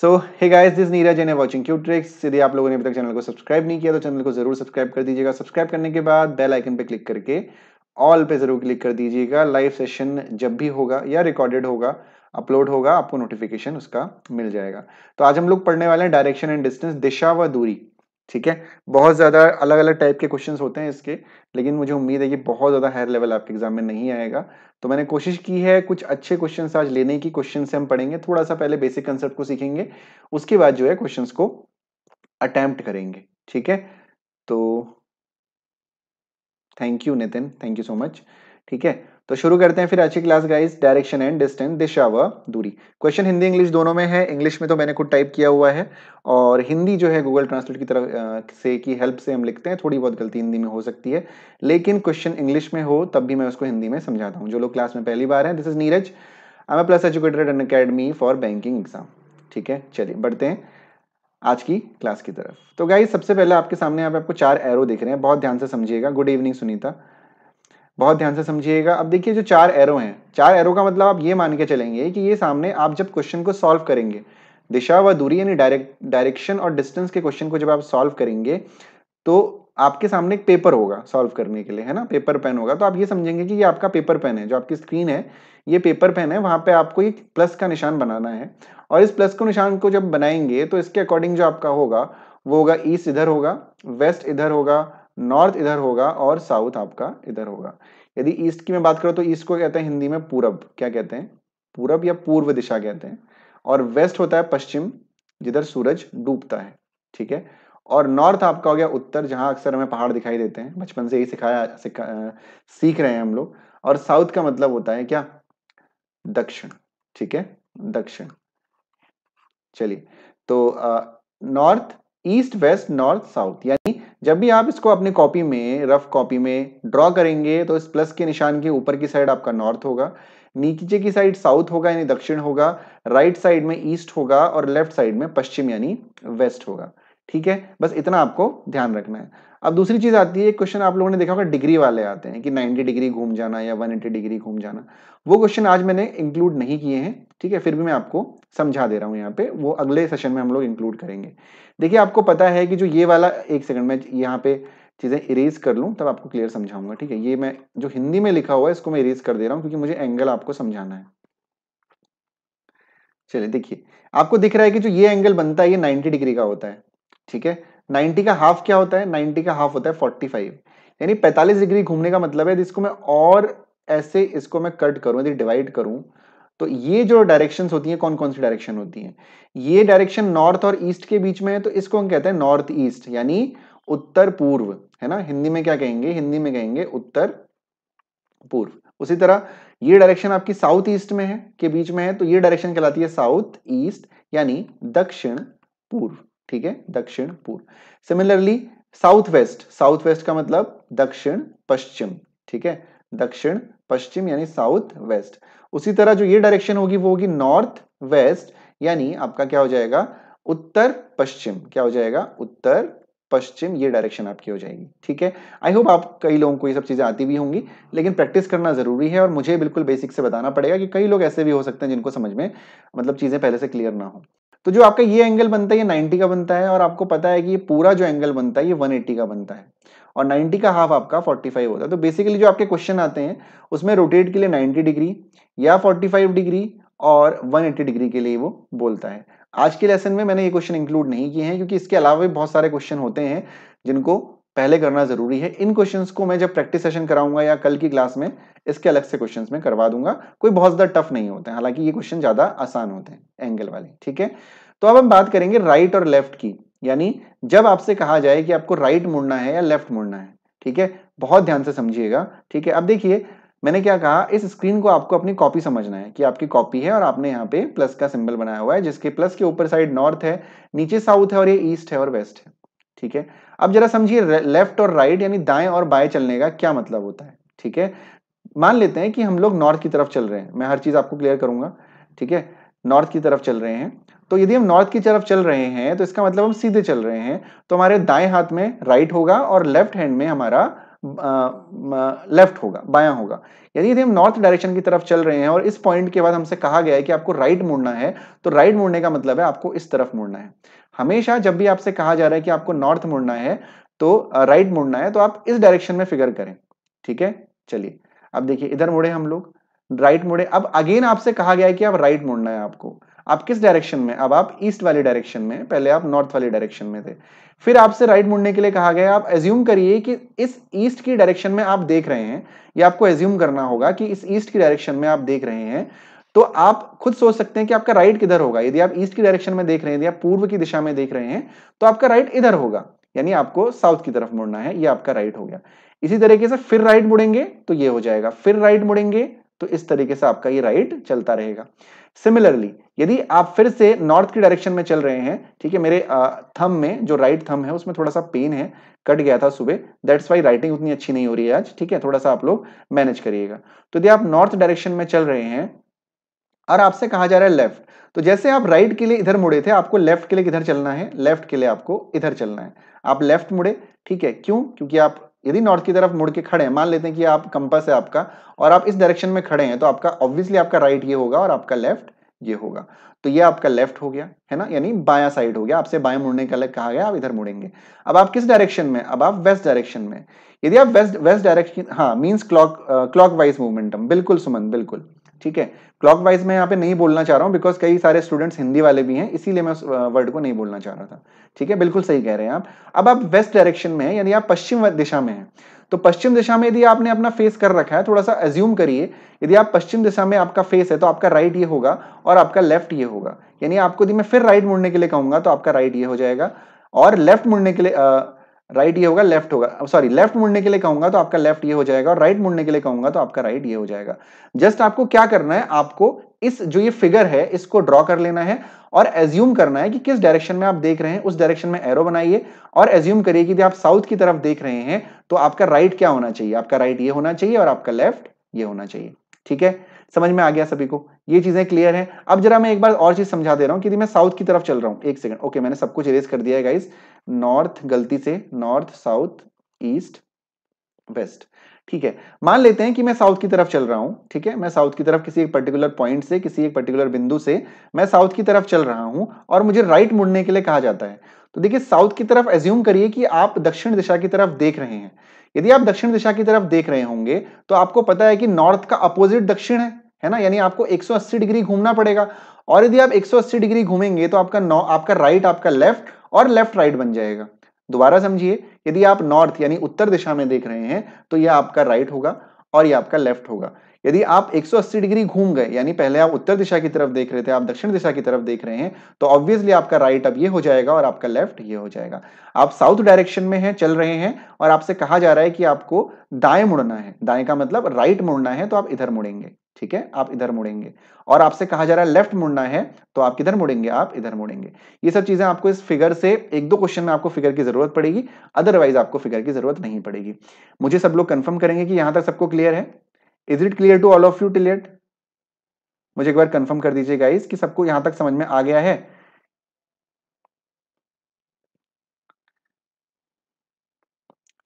So hey guys this Neeraj and watching Q tricks यदि आप लोगों ने अभी तक चैनल को सब्सक्राइब नहीं किया तो चैनल को जरूर सब्सक्राइब कर दीजिएगा सब्सक्राइब करने के बाद बेल आइकन पे क्लिक करके ऑल पे जरूर क्लिक कर दीजिएगा लाइव सेशन जब भी होगा या रिकॉर्डेड होगा अपलोड होगा आपको नोटिफिकेशन उसका मिल जाएगा तो आज हम लोग पढ़ने वाले हैं डायरेक्शन एंड डिस्टेंस दिशा व दूरी ठीक है बहुत ज़्यादा अलग अलग टाइप के क्वेश्चन होते हैं इसके लेकिन मुझे उम्मीद है कि बहुत ज़्यादा हायर लेवल आपके एग्जाम में नहीं आएगा तो मैंने कोशिश की है कुछ अच्छे क्वेश्चन आज लेने की क्वेश्चन से हम पढ़ेंगे थोड़ा सा पहले बेसिक कंसेप्ट को सीखेंगे उसके बाद जो है क्वेश्चन को अटैम्प्ट करेंगे ठीक है तो thank you Nitin thank you so much ठीक है तो शुरू करते हैं फिर अच्छी class guys direction and distance दिशा व दूरी क्वेश्चन हिंदी इंग्लिश दोनों में है इंग्लिश में तो मैंने खुद टाइप किया हुआ है और हिंदी जो है गूगल ट्रांसलेट की तरफ से की हेल्प से हम लिखते हैं थोड़ी बहुत गलती हिंदी में हो सकती है लेकिन क्वेश्चन इंग्लिश में हो तब भी मैं उसको हिंदी में समझाता हूँ जो लोग क्लास में पहली बार है this is Neeraj I am plus educated an academy for banking exam ठीक है चलिए बढ़ते हैं आज की क्लास की तरफ तो गाइज सबसे पहले आपके सामने यहाँ पे आपको चार एरो दिख रहे हैं बहुत ध्यान से समझिएगा गुड इवनिंग सुनीता बहुत ध्यान से समझिएगा अब देखिए जो चार एरो हैं चार एरो का मतलब आप ये मान के चलेंगे कि ये सामने आप जब क्वेश्चन को सॉल्व करेंगे दिशा व दूरी यानी डायरेक्ट डायरेक्शन और डिस्टेंस के क्वेश्चन को जब आप सॉल्व करेंगे तो आपके सामने एक पेपर होगा सॉल्व करने के लिए है ना पेपर पेन होगा तो आप ये समझेंगे कि ये आपका पेपर पेन है जो आपकी स्क्रीन है ये पेपर पेन है वहां पे आपको एक प्लस का निशान बनाना है और इस प्लस को निशान को जब बनाएंगे तो इसके अकॉर्डिंग जो आपका होगा वो होगा ईस्ट इधर होगा वेस्ट इधर होगा नॉर्थ इधर होगा और साउथ आपका इधर होगा यदि ईस्ट की मैं बात करूं तो ईस्ट को कहते हैं हिंदी में पूरब क्या कहते हैं पूरब या पूर्व दिशा कहते हैं और वेस्ट होता है पश्चिम जिधर सूरज डूबता है ठीक है और नॉर्थ आपका हो गया उत्तर जहां अक्सर हमें पहाड़ दिखाई देते हैं बचपन से यही सिखाया सिखा, सीख रहे हैं हम लोग और साउथ का मतलब होता है क्या दक्षिण ठीक है दक्षिण चलिए तो north east west north south यानी जब भी आप इसको अपनी कॉपी में रफ कॉपी में ड्रॉ करेंगे तो इस प्लस के निशान के ऊपर की साइड आपका नॉर्थ होगा नीचे की साइड साउथ होगा यानी दक्षिण होगा राइट साइड में ईस्ट होगा और लेफ्ट साइड में पश्चिम यानी वेस्ट होगा ठीक है बस इतना आपको ध्यान रखना है अब दूसरी चीज आती है क्वेश्चन आप लोगों ने देखा होगा डिग्री वाले आते हैं कि 90 डिग्री घूम जाना या 180 डिग्री घूम जाना वो क्वेश्चन आज मैंने इंक्लूड नहीं किए हैं ठीक है फिर भी मैं आपको समझा दे रहा हूँ यहाँ पे वो अगले सेशन में हम लोग इंक्लूड करेंगे देखिए आपको पता है कि जो ये वाला एक सेकंड में यहाँ पे चीज़ें इरेज कर लूँ तब आपको क्लियर समझाऊंगा ठीक है ये मैं जो हिंदी में लिखा हुआ है इसको मैं इरेज कर दे रहा हूँ क्योंकि मुझे एंगल आपको समझाना है चलिए देखिए आपको दिख रहा है कि जो ये एंगल बनता है ये 90 डिग्री का होता है ठीक है 90 का हाफ क्या होता है 90 का हाफ होता है 45 यानी 45 डिग्री घूमने का मतलब है जिसको मैं और ऐसे इसको मैं कट करूं यदि डिवाइड करूं तो ये जो डायरेक्शन होती हैं कौन कौन सी डायरेक्शन होती हैं ये डायरेक्शन नॉर्थ और ईस्ट के बीच में है तो इसको हम कहते हैं नॉर्थ ईस्ट यानी उत्तर पूर्व है ना हिंदी में क्या कहेंगे हिंदी में कहेंगे उत्तर पूर्व उसी तरह ये डायरेक्शन आपकी साउथ ईस्ट में है के बीच में है तो ये डायरेक्शन कहलाती है साउथ ईस्ट यानी दक्षिण पूर्व ठीक है दक्षिण पूर्व similarly south west south west का मतलब दक्षिण पश्चिम ठीक है दक्षिण पश्चिम यानी साउथ वेस्ट उसी तरह जो ये डायरेक्शन होगी वो होगी नॉर्थ वेस्ट यानी आपका क्या हो जाएगा उत्तर पश्चिम क्या हो जाएगा उत्तर पश्चिम ये डायरेक्शन आपकी हो जाएगी ठीक है आई होप आप कई लोगों को ये सब चीज़ें आती भी होंगी लेकिन प्रैक्टिस करना ज़रूरी है और मुझे बिल्कुल बेसिक से बताना पड़ेगा कि कई लोग ऐसे भी हो सकते हैं जिनको समझ में मतलब चीज़ें पहले से क्लियर ना हो तो जो आपका ये एंगल बनता है ये नाइनटी का बनता है और आपको पता है कि ये पूरा जो एंगल बनता है ये वन का बनता है और 90 का हाफ आपका 45 होता है तो बेसिकली जो आपके क्वेश्चन आते हैं उसमें रोटेट के लिए 90 डिग्री या 45 डिग्री और 180 डिग्री के लिए वो बोलता है आज के लेसन में मैंने ये क्वेश्चन इंक्लूड नहीं किए हैं क्योंकि इसके अलावा भी बहुत सारे क्वेश्चन होते हैं जिनको पहले करना जरूरी है इन क्वेश्चंस को मैं जब प्रैक्टिस सेशन कराऊंगा या कल की क्लास में इसके अलग से क्वेश्चंस में करवा दूंगा कोई बहुत ज्यादा टफ नहीं होते हैं हालांकि ये क्वेश्चन ज्यादा आसान होते हैं एंगल वाले ठीक है तो अब हम बात करेंगे राइट और लेफ्ट की यानी जब आपसे कहा जाए कि आपको राइट मुड़ना है या लेफ्ट मुड़ना है ठीक है बहुत ध्यान से समझिएगा ठीक है अब देखिए मैंने क्या कहा इस स्क्रीन को आपको अपनी कॉपी समझना है कि आपकी कॉपी है और आपने यहाँ पे प्लस का सिंबल बनाया हुआ है जिसके प्लस के ऊपर साइड नॉर्थ है नीचे साउथ है और ये ईस्ट है और वेस्ट है ठीक है अब जरा समझिए लेफ्ट और राइट यानी दाएं और बाएं चलने का क्या मतलब होता है ठीक है मान लेते हैं कि हम लोग नॉर्थ की तरफ चल रहे हैं मैं हर चीज आपको क्लियर करूंगा ठीक है नॉर्थ की तरफ चल रहे हैं तो यदि हम नॉर्थ की तरफ चल रहे हैं तो इसका मतलब हम सीधे चल रहे हैं तो हमारे दाएं हाथ में राइट होगा और लेफ्ट हैंड में हमारा लेफ्ट होगा बायां होगा यदि यदि हम नॉर्थ डायरेक्शन की तरफ चल रहे हैं और इस पॉइंट के बाद हमसे कहा गया है कि आपको राइट मुड़ना है तो राइट मुड़ने का मतलब है आपको इस तरफ मुड़ना है हमेशा जब भी आपसे कहा जा रहा है कि आपको नॉर्थ मुड़ना है तो राइट मुड़ना है तो आप इस डायरेक्शन में फिगर करें ठीक है चलिए अब देखिए इधर मुड़े हम लोग राइट मुड़े अब अगेन आपसे कहा गया है कि आप राइट मुड़ना है आपको आप किस डायरेक्शन में अब आप ईस्ट वाले डायरेक्शन में पहले आप नॉर्थ वाले डायरेक्शन में थे फिर आपसे राइट मुड़ने के लिए कहा गया आप एज्यूम करिए कि इस ईस्ट की डायरेक्शन में आप देख रहे हैं या आपको एज्यूम करना होगा कि इस ईस्ट की डायरेक्शन में आप देख रहे हैं तो आप खुद सोच सकते हैं कि आपका राइट किधर होगा यदि आप ईस्ट की डायरेक्शन में देख रहे हैं यदि आप पूर्व की दिशा में देख रहे हैं तो आपका राइट इधर होगा यानी आपको साउथ की तरफ मुड़ना है ये आपका राइट हो गया इसी तरीके से फिर राइट मुड़ेंगे तो ये हो जाएगा फिर राइट मुड़ेंगे तो इस तरीके से आपका ये राइट चलता रहेगा सिमिलरली यदि आप फिर से नॉर्थ की डायरेक्शन में चल रहे हैं ठीक है मेरे थम में जो राइट थम है उसमें थोड़ा सा पेन है कट गया था सुबह दैट्स वाई राइटिंग उतनी अच्छी नहीं हो रही है आज ठीक है थोड़ा सा आप लोग मैनेज करिएगा तो यदि आप नॉर्थ डायरेक्शन में चल रहे हैं और आपसे कहा जा रहा है लेफ्ट तो जैसे आप राइट के लिए इधर मुड़े थे आपको लेफ्ट के लिए किधर चलना है लेफ्ट के लिए आपको इधर चलना है आप लेफ्ट मुड़े ठीक है क्यों क्योंकि आप यदि नॉर्थ की तरफ मुड़ के खड़े हैं मान लेते हैं कि आप कंपस है आपका और आप इस डायरेक्शन में खड़े हैं तो आपका ऑब्वियसली आपका राइट ये होगा और आपका लेफ्ट ये होगा तो ये आपका लेफ्ट हो गया है ना यानी बाया साइड हो गया आपसे बाएं मुड़ने का अलग कहा गया आप इधर मुड़ेंगे अब आप किस डायरेक्शन में अब आप वेस्ट डायरेक्शन में यदि आप वेस्ट वेस्ट डायरेक्शन हाँ means clock clockwise movement बिल्कुल सुमन बिल्कुल ठीक है क्लॉक वाइज मैं यहाँ पे नहीं बोलना चाह रहा हूँ बिकॉज कई सारे स्टूडेंट्स हिंदी वाले भी हैं इसीलिए मैं उस वर्ड को नहीं बोलना चाह रहा था ठीक है बिल्कुल सही कह रहे हैं आप अब आप वेस्ट डायरेक्शन में हैं यानी आप पश्चिम दिशा में हैं तो पश्चिम दिशा में यदि आपने अपना फेस कर रखा है थोड़ा सा एज्यूम करिए यदि आप पश्चिम दिशा में आपका फेस है तो आपका राइट ये होगा और आपका लेफ्ट ये होगा यानी आपको यदि मैं फिर राइट मुड़ने के लिए कहूंगा तो आपका राइट ये हो जाएगा और लेफ्ट मुड़ने के लिए राइट ये होगा लेफ्ट होगा सॉरी लेफ्ट मुड़ने के लिए कहूंगा तो आपका लेफ्ट ये हो जाएगा और राइट मुड़ने के लिए कहूंगा तो आपका राइट ये हो जाएगा जस्ट आपको क्या करना है आपको इस जो ये फिगर है इसको ड्रॉ कर लेना है और एज्यूम करना है कि किस डायरेक्शन में आप देख रहे हैं उस डायरेक्शन में एरो बनाइए और एज्यूम करिए कि आप साउथ की तरफ देख रहे हैं तो आपका राइट क्या होना चाहिए आपका राइट ये होना चाहिए और आपका लेफ्ट ये होना चाहिए ठीक है समझ में आ गया सभी को ये चीजें क्लियर है अब जरा मैं एक बार और चीज समझा दे रहा हूँ कि मैं साउथ की तरफ चल रहा हूं एक सेकंड ओके मैंने सब कुछ इरेज कर दिया है गाइस नॉर्थ गलती से नॉर्थ साउथ ईस्ट वेस्ट ठीक है मान लेते हैं कि मैं साउथ की तरफ चल रहा हूं ठीक है मैं साउथ की तरफ किसी एक पर्टिकुलर पॉइंट से किसी एक पर्टिकुलर बिंदु से मैं साउथ की तरफ चल रहा हूं और मुझे राइट मुड़ने के लिए कहा जाता है तो देखिए साउथ की तरफ एज्यूम करिए कि आप दक्षिण दिशा की तरफ देख रहे हैं यदि आप दक्षिण दिशा की तरफ देख रहे होंगे तो आपको पता है कि नॉर्थ का अपोजिट दक्षिण है है ना यानी आपको 180 डिग्री घूमना पड़ेगा और यदि आप 180 डिग्री घूमेंगे तो आपका नौ आपका राइट आपका लेफ्ट और लेफ्ट राइट बन जाएगा दोबारा समझिए यदि आप नॉर्थ यानी उत्तर दिशा में देख रहे हैं तो यह आपका राइट होगा और यह आपका लेफ्ट होगा यदि आप 180 डिग्री घूम गए यानी पहले आप उत्तर दिशा की तरफ देख रहे थे आप दक्षिण दिशा की तरफ देख रहे हैं तो ऑब्वियसली आपका राइट अब ये हो जाएगा और आपका लेफ्ट ये हो जाएगा आप साउथ डायरेक्शन में हैं चल रहे हैं और आपसे कहा जा रहा है कि आपको दाएं मुड़ना है दाएं का मतलब राइट मुड़ना है तो आप इधर मुड़ेंगे ठीक है आप इधर मुड़ेंगे और आपसे कहा जा रहा है लेफ्ट मुड़ना है तो आप किधर मुड़ेंगे आप इधर मुड़ेंगे ये सब चीजें आपको इस फिगर से एक दो क्वेश्चन में आपको फिगर की जरूरत पड़ेगी अदरवाइज आपको फिगर की जरूरत नहीं पड़ेगी मुझे सब लोग कंफर्म करेंगे कि यहां तक सबको क्लियर है is it clear to all of you टिलेट मुझे एक बार कंफर्म कर दीजिए गाइज कि सबको यहां तक समझ में आ गया है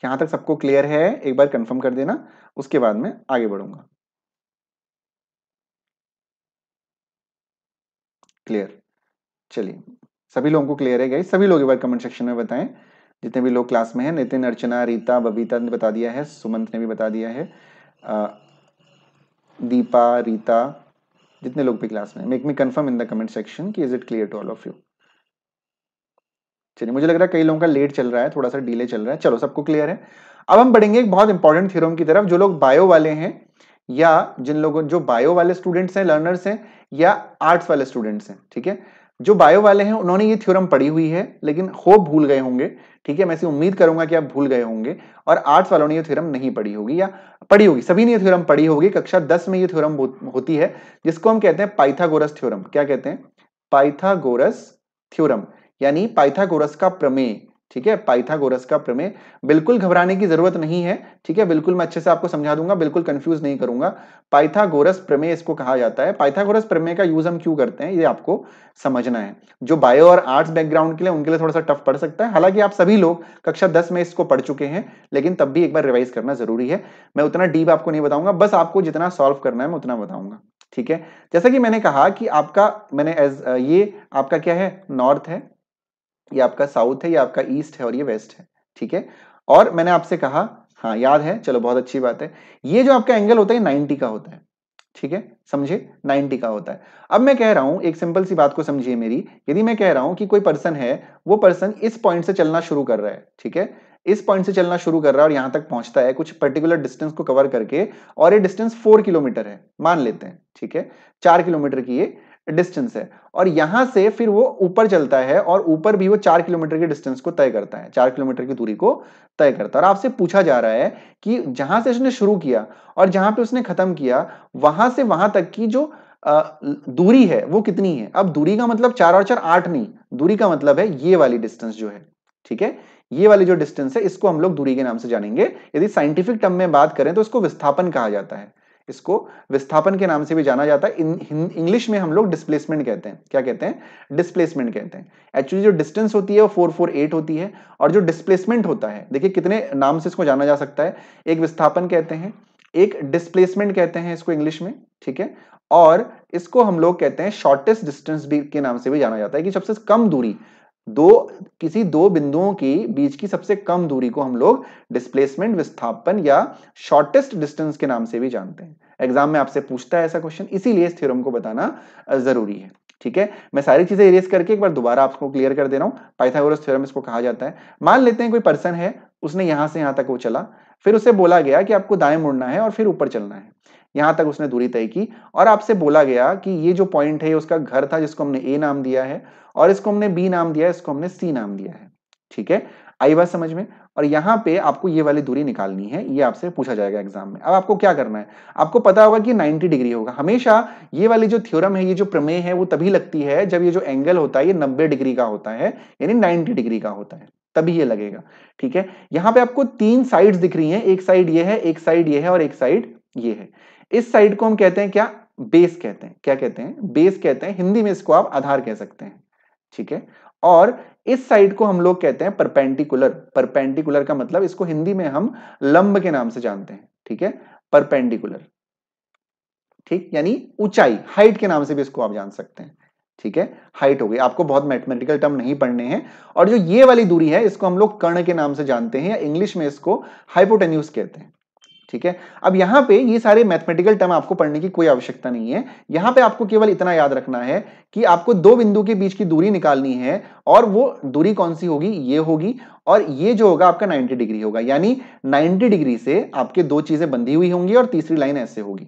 यहां तक सबको क्लियर है एक बार कंफर्म कर देना उसके बाद में आगे बढ़ूंगा क्लियर चलिए सभी लोगों को क्लियर है गई सभी लोग एक बार कमेंट सेक्शन में बताएं जितने भी लोग क्लास में हैं नितिन अर्चना रीता बबीता ने बता दिया है सुमंत ने भी बता दिया है दीपा रीता जितने लोग भी क्लास में make me confirm in the comment section कि is it clear to all of you चलिए मुझे लग रहा है कई लोगों का लेट चल रहा है थोड़ा सा डिले चल रहा है चलो सबको क्लियर है अब हम पढ़ेंगे एक बहुत इंपॉर्टेंट थ्योरम की तरफ जो लोग बायो वाले हैं या जिन लोगों जो बायो वाले स्टूडेंट्स हैं लर्नर्स हैं या आर्ट्स वाले स्टूडेंट्स हैं ठीक है जो बायो वाले हैं उन्होंने ये थ्योरम पढ़ी हुई है लेकिन होप भूल गए होंगे ठीक है मैं ऐसी उम्मीद करूंगा कि आप भूल गए होंगे और आर्ट्स वालों ने ये थ्योरम नहीं पढ़ी होगी या पढ़ी होगी सभी ने ये थ्योरम पढ़ी होगी कक्षा दस में ये थ्योरम होती है जिसको हम कहते हैं पाइथागोरस थ्योरम क्या कहते हैं पाइथागोरस थ्योरम यानी पाइथागोरस का प्रमेय ठीक है पाइथागोरस का प्रमेय बिल्कुल घबराने की जरूरत नहीं है ठीक है बिल्कुल मैं अच्छे से आपको समझा दूंगा बिल्कुल कंफ्यूज नहीं करूंगा पाइथागोरस प्रमेय इसको कहा जाता है पाइथागोरस प्रमेय का यूज हम क्यों करते हैं ये आपको समझना है जो बायो और आर्ट्स बैकग्राउंड के लिए उनके लिए थोड़ा सा टफ पड़ सकता है हालांकि आप सभी लोग कक्षा दस में इसको पढ़ चुके हैं लेकिन तब भी एक बार रिवाइज करना जरूरी है मैं उतना डीप आपको नहीं बताऊंगा बस आपको जितना सॉल्व करना है मैं उतना बताऊंगा ठीक है जैसा कि मैंने कहा कि आपका मैंने एज ये आपका क्या है नॉर्थ है ये आपका साउथ है ये आपका ईस्ट है और ये वेस्ट है ठीक है और मैंने आपसे कहा हाँ याद है चलो बहुत अच्छी बात है ये जो आपका एंगल होता है नाइनटी का होता है ठीक है समझे 90 का होता है अब मैं कह रहा हूं एक सिंपल सी बात को समझिए मेरी यदि मैं कह रहा हूं कि कोई पर्सन है वो पर्सन इस पॉइंट से चलना शुरू कर रहा है ठीक है इस पॉइंट से चलना शुरू कर रहा है और यहां तक पहुंचता है कुछ पर्टिकुलर डिस्टेंस को कवर करके और ये डिस्टेंस फोर किलोमीटर है मान लेते हैं ठीक है चार किलोमीटर की ये डिस्टेंस है और यहां से फिर वो ऊपर चलता है और ऊपर भी वो चार किलोमीटर के डिस्टेंस को तय करता है चार किलोमीटर की दूरी को तय करता है और आपसे पूछा जा रहा है कि जहां से उसने शुरू किया और जहां पे उसने खत्म किया वहां से वहां तक की जो दूरी है वो कितनी है अब दूरी का मतलब चार और चार आठ नहीं दूरी का मतलब है ये वाली डिस्टेंस जो है ठीक है ये वाली जो डिस्टेंस है इसको हम लोग दूरी के नाम से जानेंगे यदि साइंटिफिक टर्म में बात करें तो इसको विस्थापन कहा जाता है इसको विस्थापन के नाम से भी जाना जाता है इंग्लिश में हम लोग डिस्प्लेसमेंट कहते हैं क्या कहते हैं डिस्प्लेसमेंट कहते हैं एक्चुअली जो डिस्टेंस होती है वो फोर फोर एट होती है और जो डिस्प्लेसमेंट होता है देखिए कितने नाम से इसको जाना जा सकता है एक विस्थापन कहते हैं एक डिस्प्लेसमेंट कहते हैं इसको इंग्लिश में ठीक है और इसको हम लोग कहते हैं शॉर्टेस्ट डिस्टेंस भी के नाम से भी जाना जाता है कि सबसे कम दूरी दो किसी दो बिंदुओं की बीच की सबसे कम दूरी को हम लोग डिस्प्लेसमेंट विस्थापन या शॉर्टेस्ट डिस्टेंस के नाम से भी जानते हैं एग्जाम में आपसे पूछता है ऐसा क्वेश्चन इसीलिए इस थ्योरम को बताना जरूरी है ठीक है मैं सारी चीजें इरेज करके एक बार दोबारा आपको क्लियर कर दे रहा हूं पाइथागोरस थ्योरम इसको कहा जाता है मान लेते हैं कोई पर्सन है उसने यहां से यहां तक वो चला फिर उसे बोला गया कि आपको दाएं मुड़ना है और फिर ऊपर चलना है यहां तक उसने दूरी तय की और आपसे बोला गया कि ये जो पॉइंट है उसका घर था जिसको हमने ए नाम दिया है और इसको हमने बी नाम दिया है इसको हमने सी नाम दिया है ठीक है आई बात समझ में और यहाँ पे आपको ये वाली दूरी निकालनी है ये आपसे पूछा जाएगा एग्जाम में अब आपको क्या करना है आपको पता होगा कि 90 डिग्री होगा हमेशा ये वाली जो थ्योरम है ये जो प्रमेय है वो तभी लगती है जब ये जो एंगल होता है ये 90 डिग्री का होता है यानी 90 डिग्री का होता है तभी ये लगेगा ठीक है यहाँ पे आपको तीन साइड दिख रही है एक साइड ये है एक साइड ये है और एक साइड ये है इस साइड को हम कहते हैं क्या बेस कहते हैं क्या कहते हैं बेस कहते हैं हिंदी में इसको आप आधार कह सकते हैं ठीक है और इस साइड को हम लोग कहते हैं परपेंडिकुलर परपेंडिकुलर का मतलब इसको हिंदी में हम लंब के नाम से जानते हैं ठीक है परपेंडिकुलर ठीक यानी ऊंचाई हाइट के नाम से भी इसको आप जान सकते हैं ठीक है हाइट हो गई आपको बहुत मैथमेटिकल टर्म नहीं पढ़ने हैं और जो ये वाली दूरी है इसको हम लोग कर्ण के नाम से जानते हैं या इंग्लिश में इसको हाइपोटेन्यूस कहते हैं ठीक है अब यहां पे ये सारे मैथमेटिकल टर्म आपको पढ़ने की कोई आवश्यकता नहीं है यहां पे आपको केवल इतना याद रखना है कि आपको दो बिंदु के बीच की दूरी निकालनी है और वो दूरी कौन सी होगी ये होगी और ये जो होगा आपका 90 डिग्री होगा यानी 90 डिग्री से आपके दो चीजें बंधी हुई होंगी और तीसरी लाइन ऐसे होगी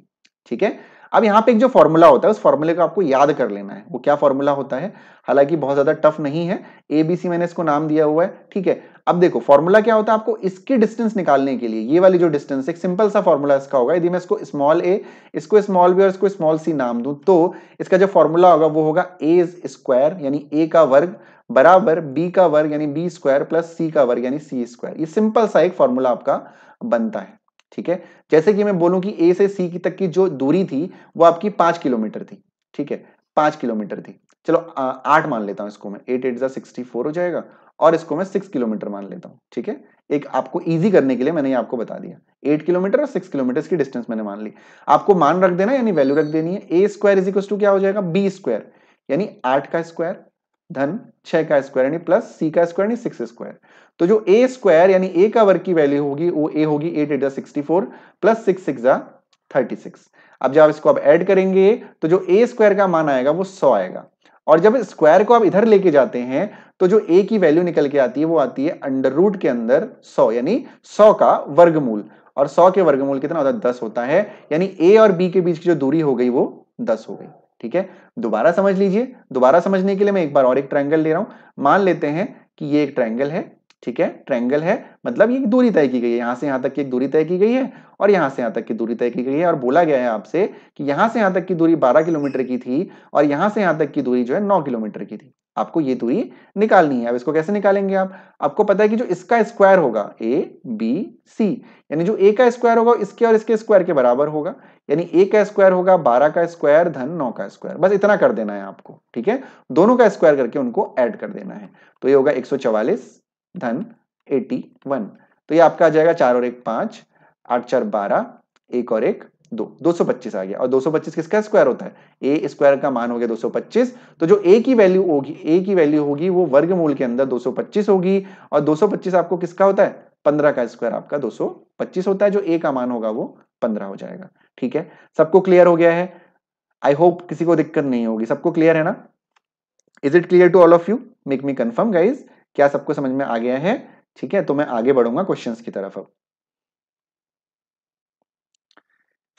ठीक है अब यहाँ पे एक जो फॉर्मूला होता है उस फॉर्मूले को आपको याद कर लेना है वो क्या फॉर्मूला होता है हालांकि बहुत ज्यादा टफ नहीं है ए बी सी मैंने इसको नाम दिया हुआ है ठीक है अब देखो फॉर्मूला क्या होता है आपको इसकी डिस्टेंस निकालने के लिए ये वाली जो डिस्टेंस एक सिंपल सा फॉर्मूला इसका होगा यदि मैं इसको स्मॉल ए इसको स्मॉल बी और इसको स्मॉल सी नाम दू तो इसका जो फॉर्मूला होगा वो होगा ए स्क्वायर यानी ए का वर्ग बराबर बी का वर्ग यानी बी स्क्वायर प्लस सी का वर्ग यानी सी स्क्वायर ये सिंपल सा एक फॉर्मूला आपका बनता है ठीक है जैसे कि मैं बोलूं कि ए से सी की तक की जो दूरी थी वो आपकी पांच किलोमीटर थी ठीक है पांच किलोमीटर थी चलो आठ मान लेता हूं इसको मैं एट एट सिक्सटी फोर हो जाएगा और इसको मैं सिक्स किलोमीटर मान लेता हूं ठीक है एक आपको इजी करने के लिए मैंने ये आपको बता दिया एट किलोमीटर और सिक्स किलोमीटर की डिस्टेंस मैंने मान ली आपको मान रख देना यानी वैल्यू रख देनी है A square is equal to क्या हो जाएगा बी स्क्वायर यानी आठ का स्क्वायर धन छह का स्क्वायर यानी प्लस सी का स्क्वायर यानी सिक्स स्क्वायर तो जो ए स्क्वायर यानी ए का वर्ग की वैल्यू होगी वो ए होगी eight eight sixty four plus six six thirty six अब जब इसको आप ऐड करेंगे तो जो ए स्क्वायर का मान आएगा वो सौ आएगा और जब स्क्वायर को आप इधर लेके जाते हैं तो जो ए की वैल्यू निकल के आती है वो आती है अंडर रूट के अंदर सौ यानी सौ का वर्गमूल और सौ के वर्गमूल कितना होता है दस होता है यानी ए और बी के बीच की जो दूरी हो गई वो दस हो गई ठीक है दोबारा समझ लीजिए दोबारा समझने के लिए मैं एक बार और एक ट्राइंगल ले रहा हूं मान लेते हैं कि ये एक ट्राइंगल है ठीक है ट्रेंगल है मतलब ये दूरी तय की गई है यहां से यहां तक की एक दूरी तय की गई है और यहां से यहां तक की दूरी तय की गई है और बोला गया है आपसे कि यहां से यहां तक की दूरी 12 किलोमीटर की थी और यहां से यहां तक की दूरी जो है 9 किलोमीटर की थी आपको ये दूरी निकालनी है अब इसको कैसे निकालेंगे आप आपको पता है कि जो इसका स्क्वायर होगा ए बी सी यानी जो ए का स्क्वायर होगा इसके और इसके स्क्वायर के बराबर होगा यानी ए का स्क्वायर होगा बारह का स्क्वायर धन नौ का स्क्वायर बस इतना कर देना है आपको ठीक है दोनों का स्क्वायर करके उनको एड कर देना है तो ये होगा एक धन एटी वन तो ये आपका आ जाएगा चार और एक पांच आठ चार बारह एक और एक दो दो सौ पच्चीस आ गया और दो सौ पच्चीस किसका स्क्वायर होता है ए स्क्वायर का मान हो गया दो सौ पच्चीस तो जो ए की वैल्यू होगी ए की वैल्यू होगी वो वर्ग मूल के अंदर दो सौ पच्चीस होगी और दो सौ पच्चीस आपको किसका होता है पंद्रह का स्क्वायर आपका दो सौ पच्चीस होता है जो ए का मान होगा वो पंद्रह हो जाएगा ठीक है सबको क्लियर हो गया है आई होप किसी को दिक्कत नहीं होगी सबको क्लियर है ना is it clear to all of you make me confirm guys क्या सबको समझ में आ गया है ठीक है तो मैं आगे बढ़ूंगा क्वेश्चन की तरफ अब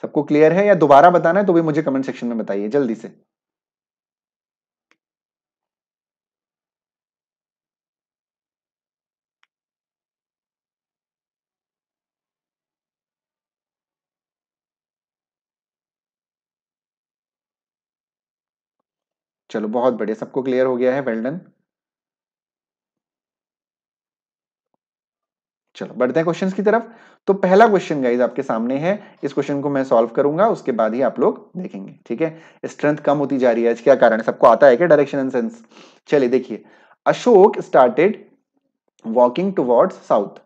सबको क्लियर है या दोबारा बताना है तो भी मुझे कमेंट सेक्शन में बताइए जल्दी से चलो बहुत बढ़िया सबको क्लियर हो गया है वेल्डन well चलो बढ़ते हैं क्वेश्चंस की तरफ तो पहला क्वेश्चन गाइज आपके सामने है इस क्वेश्चन को मैं सॉल्व करूंगा उसके बाद ही आप लोग देखेंगे ठीक है स्ट्रेंथ कम होती जा रही है क्या कारण सबको आता है क्या डायरेक्शन एंड सेंस चलिए देखिए Ashok started walking towards south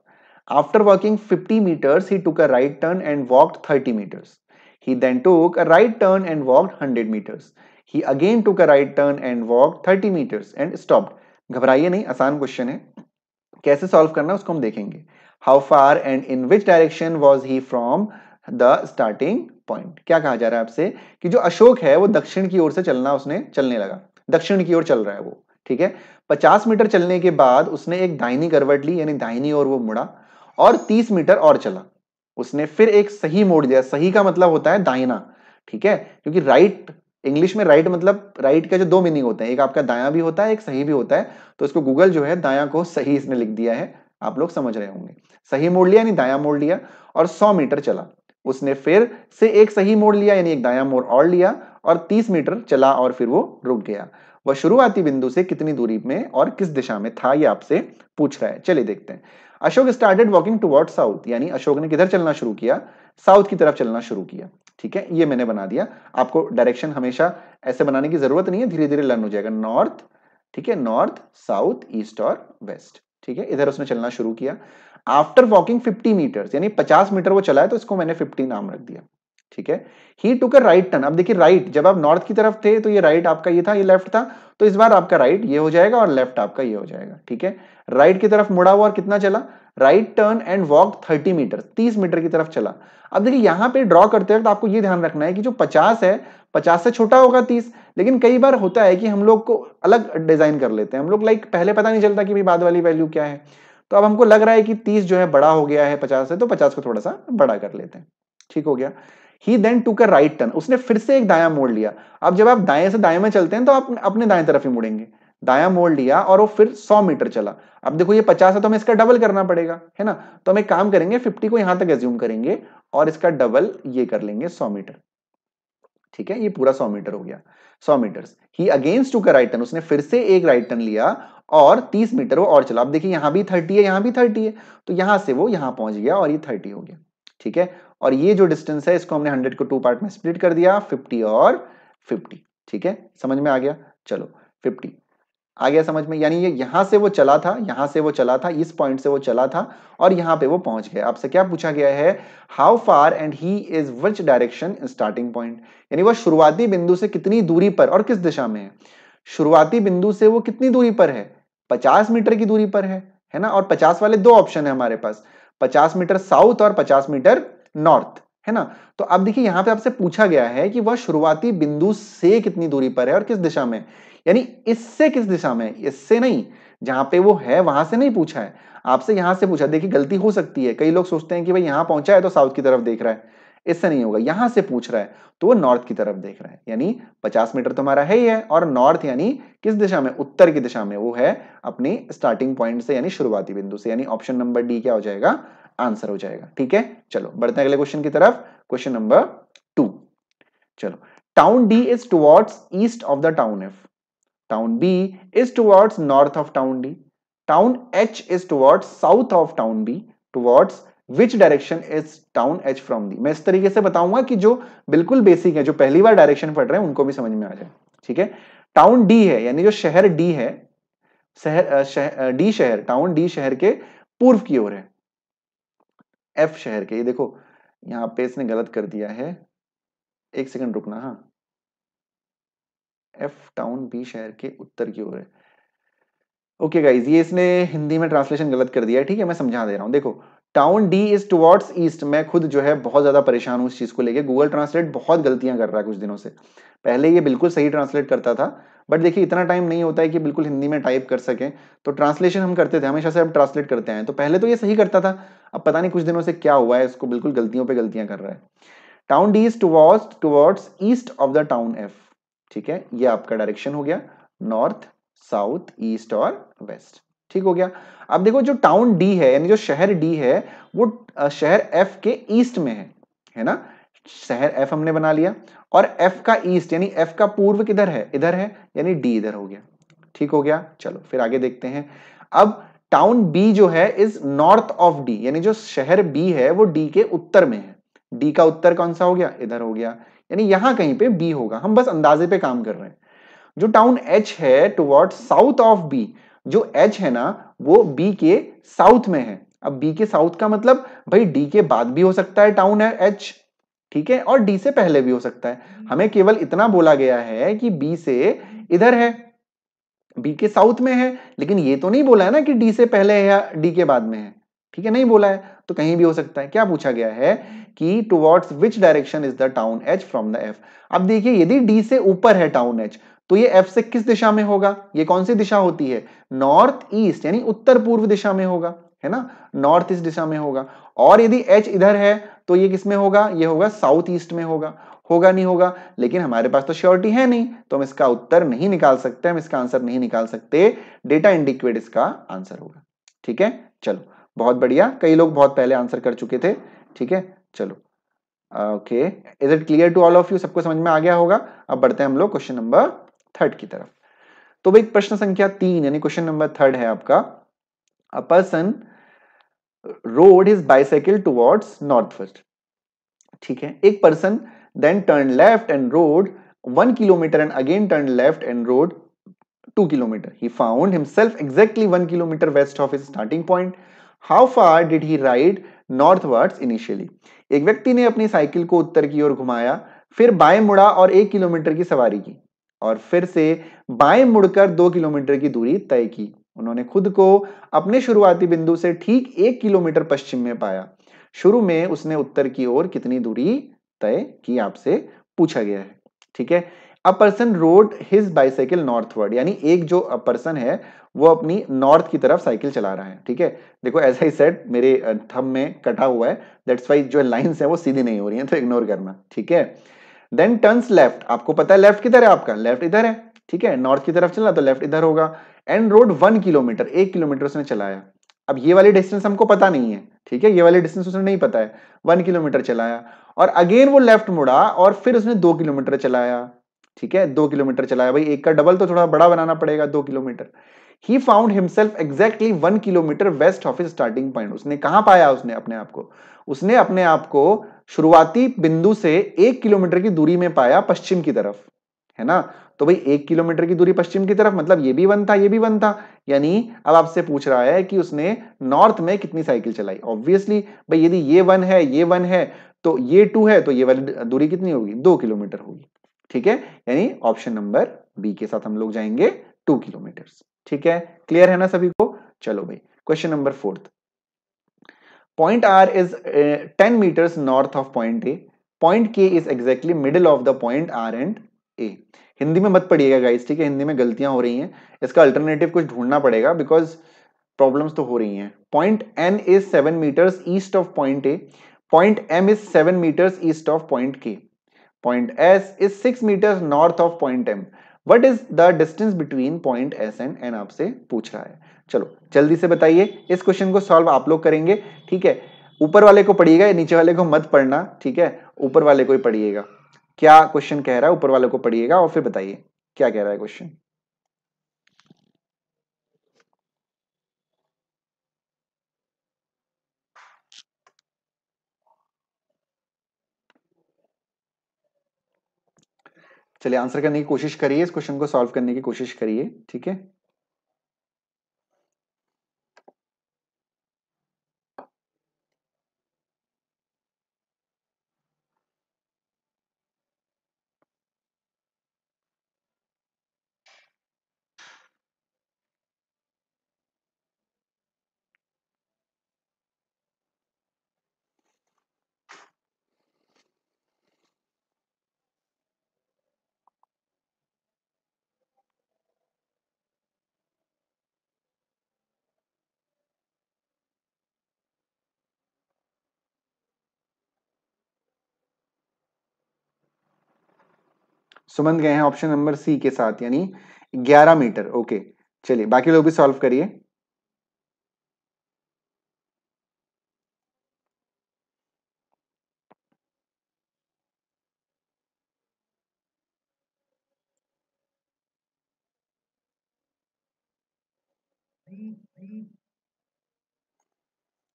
After walking 50 meters, he took a right turn and walked 30 meters. He then took a right turn and walked 100 meters. He again took a right turn and walked 30 meters and stopped. घबराइए नहीं आसान question है कैसे solve करना उसको हम देखेंगे how far and in which direction was he from the starting point क्या कहा जा रहा है आपसे कि जो अशोक है वो दक्षिण की ओर से चलना उसने चलने लगा दक्षिण की ओर चल रहा है वो ठीक है 50 मीटर चलने के बाद उसने एक दाहिनी करवट ली यानी दाहिनी ओर वो मुड़ा और 30 मीटर और चला उसने फिर एक सही मोड़ दिया सही का मतलब होता है दाहिना ठीक है क्योंकि राइट इंग्लिश में राइट मतलब राइट का जो दो मीनिंग होते हैं एक आपका दाया भी होता है एक सही भी होता है तो इसको गूगल जो है दाया को सही इसने लिख दिया है आप लोग समझ रहे होंगे सही मोड़ लिया यानी दाया मोड़ लिया और सौ मीटर चला उसने फिर से एक सही मोड़ लिया यानी एक दाया मोड़ और लिया और 30 मीटर चला और फिर वो रुक गया वह शुरुआती बिंदु से कितनी दूरी में और किस दिशा में था ये आपसे पूछ रहा है चलिए देखते हैं Ashok started walking toward south यानी अशोक ने किधर चलना शुरू किया साउथ की तरफ चलना शुरू किया ठीक है ये मैंने बना दिया आपको डायरेक्शन हमेशा ऐसे बनाने की जरूरत नहीं है धीरे धीरे लर्न हो जाएगा नॉर्थ ठीक है नॉर्थ साउथ ईस्ट और वेस्ट ठीक है इधर उसने चलना शुरू किया आफ्टर वॉकिंग 50 मीटर्स यानी 50 मीटर वो चला है तो इसको मैंने 50 नाम रख दिया ठीक है ही टूक का राइट टर्न अब देखिए राइट जब आप नॉर्थ की तरफ थे तो ये राइट आपका ये था ये लेफ्ट था तो इस बार आपका राइट ये हो जाएगा और लेफ्ट आपका ये हो जाएगा ठीक है राइट की तरफ मुड़ा हुआ और कितना चला right turn and walk 30 metre 30 metre की तरफ चला अब देखिए यहां पे ड्रॉ करते वक्त आपको ये ध्यान रखना है कि जो 50 है 50 से छोटा होगा 30 लेकिन कई बार होता है कि हम लोग को अलग डिजाइन कर लेते हैं हम लोग लाइक पहले पता नहीं चलता कि भाई बाद वाली वैल्यू क्या है तो अब हमको लग रहा है कि 30 जो है बड़ा हो गया है 50 से तो 50 को थोड़ा सा बड़ा कर लेते हैं ठीक हो गया ही देन टू का राइट टर्न उसने फिर से एक दाया मोड़ लिया अब जब आप दाएं से दाएं में चलते हैं तो आप अपने दाएं तरफ ही मुड़ेंगे दाया मोड़ लिया और वो फिर 100 मीटर चला अब देखो ये 50 है तो हमें इसका डबल करना पड़ेगा है ना तो हम एक काम करेंगे 50 को यहां तक एज्यूम करेंगे और इसका डबल ये कर लेंगे 100 मीटर ठीक है ये पूरा 100 मीटर हो गया 100 मीटर ही अगेंस्ट टू का राइट टर्न उसने फिर से एक राइट टर्न लिया और 30 मीटर वो और चला अब देखिए यहां भी थर्टी है यहां भी थर्टी है तो यहां से वो यहां पहुंच गया और ये थर्टी हो गया ठीक है और ये जो डिस्टेंस है इसको हमने हंड्रेड को टू पार्ट में स्प्लिट कर दिया फिफ्टी और फिफ्टी ठीक है समझ में आ गया चलो फिफ्टी आ गया समझ में यानी ये यहां से वो चला था यहां से वो चला था इस पॉइंट से वो चला था और यहां पे वो पहुंच गया आपसे क्या पूछा गया है how far and he is which direction starting point यानी वह शुरुआती बिंदु से कितनी दूरी पर और किस दिशा में है शुरुआती बिंदु से वो कितनी दूरी पर है पचास मीटर की दूरी पर है है ना और पचास वाले दो ऑप्शन है हमारे पास पचास मीटर साउथ और पचास मीटर नॉर्थ है ना तो अब देखिए यहां पे आपसे पूछा गया है कि वह शुरुआती बिंदु से कितनी दूरी पर है और किस दिशा में यानी इससे किस दिशा में इससे नहीं जहां पे वो है वहां से नहीं पूछा है आपसे यहां से पूछा देखिए गलती हो सकती है कई लोग सोचते हैं कि भाई यहां पहुंचा है तो साउथ की तरफ देख रहा है इससे नहीं होगा यहां से पूछ रहा है तो वो नॉर्थ की तरफ देख रहा है यानी 50 मीटर तो हमारा है ही है और नॉर्थ यानी किस दिशा में उत्तर की दिशा में वो है अपनी स्टार्टिंग पॉइंट से यानी शुरुआती बिंदु से यानी ऑप्शन नंबर डी क्या हो जाएगा आंसर हो जाएगा ठीक है चलो बढ़ते हैं अगले क्वेश्चन की तरफ क्वेश्चन नंबर टू चलो town D is towards east of the town F town B is towards north of town D town H is towards south of town B towards which direction is town H from the मैं इस तरीके से बताऊंगा कि जो बिल्कुल basic है जो पहली बार डायरेक्शन पढ़ रहे हैं उनको भी समझ में आ जाए ठीक है टाउन डी है यानी जो शहर डी है शहर डी शहर टाउन डी शहर के पूर्व की ओर है एफ शहर के ये देखो यहाँ पे इसने गलत कर दिया है एक सेकंड रुकना हाँ एफ टाउन बी शहर के उत्तर की ओर है ओके गाइज ये इसने हिंदी में ट्रांसलेशन गलत कर दिया है ठीक है मैं समझा दे रहा हूँ देखो town D is towards east मैं खुद जो है बहुत ज्यादा परेशान हूँ इस चीज को लेके गूगल ट्रांसलेट बहुत गलतियां कर रहा है कुछ दिनों से पहले ये बिल्कुल सही ट्रांसलेट करता था बट देखिए इतना टाइम नहीं होता है कि बिल्कुल हिंदी में टाइप कर सकें तो ट्रांसलेशन हम करते थे हमेशा से अब ट्रांसलेट करते हैं तो पहले तो ये सही करता था अब पता नहीं कुछ दिनों से क्या हुआ है इसको बिल्कुल गलतियों पर गलतियां कर रहा है town D is towards towards east of the town F ठीक है ये आपका डायरेक्शन हो गया नॉर्थ साउथ ईस्ट और वेस्ट ठीक हो गया अब देखो जो टाउन डी है यानी जो शहर डी है वो शहर एफ के ईस्ट में है है ना शहर एफ हमने बना लिया और एफ का ईस्ट यानी एफ का पूर्व किधर है इधर है यानी डी इधर हो गया ठीक हो गया चलो फिर आगे देखते हैं अब टाउन बी जो है इज नॉर्थ ऑफ डी यानी जो शहर बी है वो डी के उत्तर में है डी का उत्तर कौन सा हो गया इधर हो गया यानी यहां कहीं पे बी होगा हम बस अंदाजे पे काम कर रहे हैं जो टाउन एच है टूवर्ड साउथ ऑफ बी जो एच है ना वो बी के साउथ में है अब बी के साउथ का मतलब भाई डी के बाद भी हो सकता है टाउन है एच ठीक है और डी से पहले भी हो सकता है हम्म। हमें केवल इतना बोला गया है कि बी से इधर है बी के साउथ में है लेकिन ये तो नहीं बोला है ना कि डी से पहले है या डी के बाद में है ठीक है नहीं बोला है तो कहीं भी हो सकता है क्या पूछा गया है कि towards which direction is the town H from the F अब देखिए यदि डी से ऊपर है टाउन एच तो ये एफ से किस दिशा में होगा ये कौन सी दिशा होती है नॉर्थ ईस्ट यानी उत्तर पूर्व दिशा में होगा है ना नॉर्थ ईस्ट दिशा में होगा और यदि एच इधर है तो ये किसमें होगा ये होगा साउथ ईस्ट में होगा होगा नहीं होगा लेकिन हमारे पास तो श्योरिटी है नहीं तो हम इसका उत्तर नहीं निकाल सकते हम इसका आंसर नहीं निकाल सकते डेटा इंडिक्वेट इसका आंसर होगा ठीक है चलो बहुत बढ़िया कई लोग बहुत पहले आंसर कर चुके थे ठीक है चलो okay is it clear to all of you सबको समझ में आ गया होगा अब बढ़ते हैं हम लोग क्वेश्चन नंबर थर्ड की तरफ तो भाई प्रश्न संख्या तीन यानी क्वेश्चन नंबर थर्ड है आपका a person rode is bicycle towards north west ठीक है एक person then turn left and rode one kilometre and again turn left and rode two kilometre he found himself exactly one kilometre west of is starting point how far did he ride northwards initially एक व्यक्ति ने अपनी cycle को उत्तर की ओर घुमाया फिर बाएं मुड़ा और एक किलोमीटर की सवारी की और फिर से बाएं मुड़कर दो किलोमीटर की दूरी तय की उन्होंने खुद को अपने शुरुआती बिंदु से ठीक एक किलोमीटर पश्चिम में पाया शुरू में उसने उत्तर की ओर कितनी दूरी तय की आपसे पूछा गया है ठीक है a person rode his bicycle northward यानी एक जो अ पर्सन है वो अपनी नॉर्थ की तरफ साइकिल चला रहा है ठीक है देखो एज आई सेट मेरे थम में कटा हुआ है दैट्स वाई जो लाइन्स है वो सीधी नहीं हो रही है तो इग्नोर करना ठीक है देन टर्न्स लेफ्ट आपको पता है लेफ्ट किधर है आपका लेफ्ट इधर है ठीक है नॉर्थ की तरफ चलना तो लेफ्ट इधर होगा एंड रोड वन किलोमीटर एक किलोमीटर उसने चलाया अब ये वाली डिस्टेंस हमको पता नहीं है ठीक है ये वाली डिस्टेंस उसने नहीं पता है वन किलोमीटर चलाया और अगेन वो लेफ्ट मुड़ा और फिर उसने दो किलोमीटर चलाया ठीक है दो किलोमीटर चलाया भाई एक का डबल तो थोड़ा बड़ा बनाना पड़ेगा दो kilometre he found himself exactly one kilometre west of starting point उसने कहा पाया उसने अपने आप को उसने अपने आप को शुरुआती बिंदु से एक किलोमीटर की दूरी में पाया पश्चिम की तरफ है ना तो भाई एक किलोमीटर की दूरी पश्चिम की तरफ मतलब ये भी वन था ये भी वन था यानी अब आपसे पूछ रहा है कि उसने नॉर्थ में कितनी साइकिल चलाई ऑब्वियसली भाई यदि ये वन है ये वन है तो ये टू है तो ये वाली दूरी कितनी होगी दो किलोमीटर होगी ठीक है यानी ऑप्शन नंबर बी के साथ हम लोग जाएंगे टू किलोमीटर ठीक है क्लियर है ना सभी को चलो भाई question number fourth point R is ten metres north of point A point K is exactly middle of the point R and A Hindi में मत पढ़िएगा गाइस ठीक है हिंदी में गलतियां हो रही हैं इसका अल्टरनेटिव कुछ ढूंढना पड़ेगा बिकॉज प्रॉब्लम्स तो हो रही हैं point N is seven metres east of point A point M is seven metres east of point K point S is six metres north of point M what is the distance between point S and N आपसे पूछ रहा है चलो जल्दी से बताइए इस question को सॉल्व आप लोग करेंगे ठीक है ऊपर वाले को पढ़िएगा नीचे वाले को मत पढ़ना ठीक है ऊपर वाले को ही पढ़िएगा क्या क्वेश्चन कह रहा है ऊपर वाले को पढ़िएगा और फिर बताइए क्या कह रहा है क्वेश्चन चलिए आंसर करने की कोशिश करिए इस क्वेश्चन को सॉल्व करने की कोशिश करिए ठीक है सुमंत गए हैं ऑप्शन नंबर सी के साथ यानी 11 मीटर ओके चलिए बाकी लोग भी सॉल्व करिए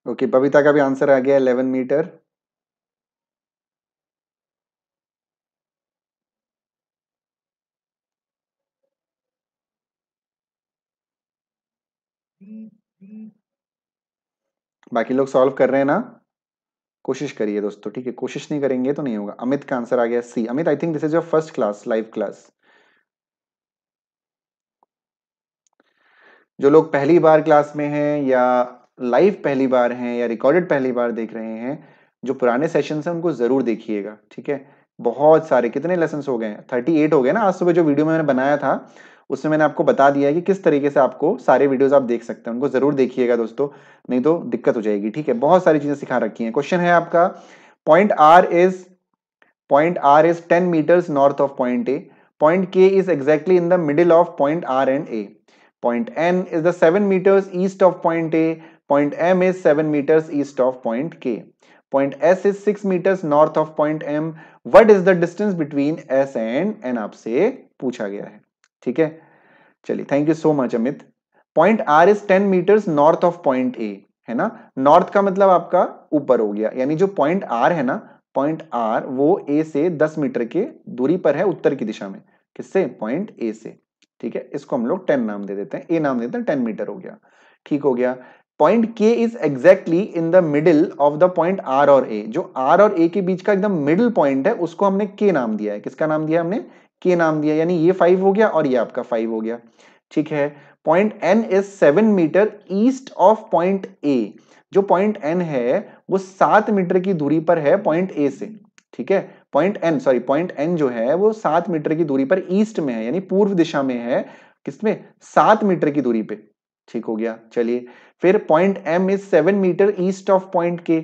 ओके okay, बबीता का भी आंसर आ गया 11 मीटर बाकी लोग सॉल्व कर रहे हैं ना कोशिश करिए दोस्तों ठीक है कोशिश नहीं करेंगे तो नहीं होगा अमित का आंसर आ गया see Amit I think this is your first class live class जो लोग पहली बार क्लास में हैं या लाइव पहली बार हैं या रिकॉर्डेड पहली बार देख रहे हैं जो पुराने सेशन है उनको जरूर देखिएगा ठीक है बहुत सारे कितने लेसन हो गए थर्टी एट हो गए ना आज सुबह जो वीडियो में मैंने बनाया था उसमें मैंने आपको बता दिया है कि किस तरीके से आपको सारे वीडियोस आप देख सकते हैं उनको जरूर देखिएगा दोस्तों नहीं तो दिक्कत हो जाएगी ठीक है बहुत सारी चीजें सिखा रखी हैं क्वेश्चन है आपका point R is point R is ten metres north of point A point K is exactly in the middle of point R and A point N is the seven metres east of point A point M is seven metres east of point K point S is six metres north of point M what is the distance between S and N आपसे पूछा गया है ठीक है चलिए thank you so much Amit point R is ten metres north of point A है ना north का मतलब आपका ऊपर हो गया यानी जो पॉइंट आर है ना पॉइंट आर वो ए से दस मीटर के दूरी पर है उत्तर की दिशा में किससे पॉइंट ए से ठीक है इसको हम लोग टेन नाम दे देते हैं ए नाम देते हैं टेन मीटर हो गया ठीक हो गया point K is exactly in the middle of the point R और ए जो आर और ए के बीच का एकदम मिडिल पॉइंट है उसको हमने के नाम दिया है किसका नाम दिया हमने के नाम दिया यानी ये फाइव हो गया और ये आपका फाइव हो गया ठीक है point N is seven metre east of point A जो पॉइंट एन है वो सात मीटर की दूरी पर है पॉइंट ए से ठीक है point N sorry point N जो है वो सात मीटर की दूरी पर ईस्ट में है यानी पूर्व दिशा में है किसमें सात मीटर की दूरी पे ठीक हो गया चलिए फिर point M is seven metre east of point K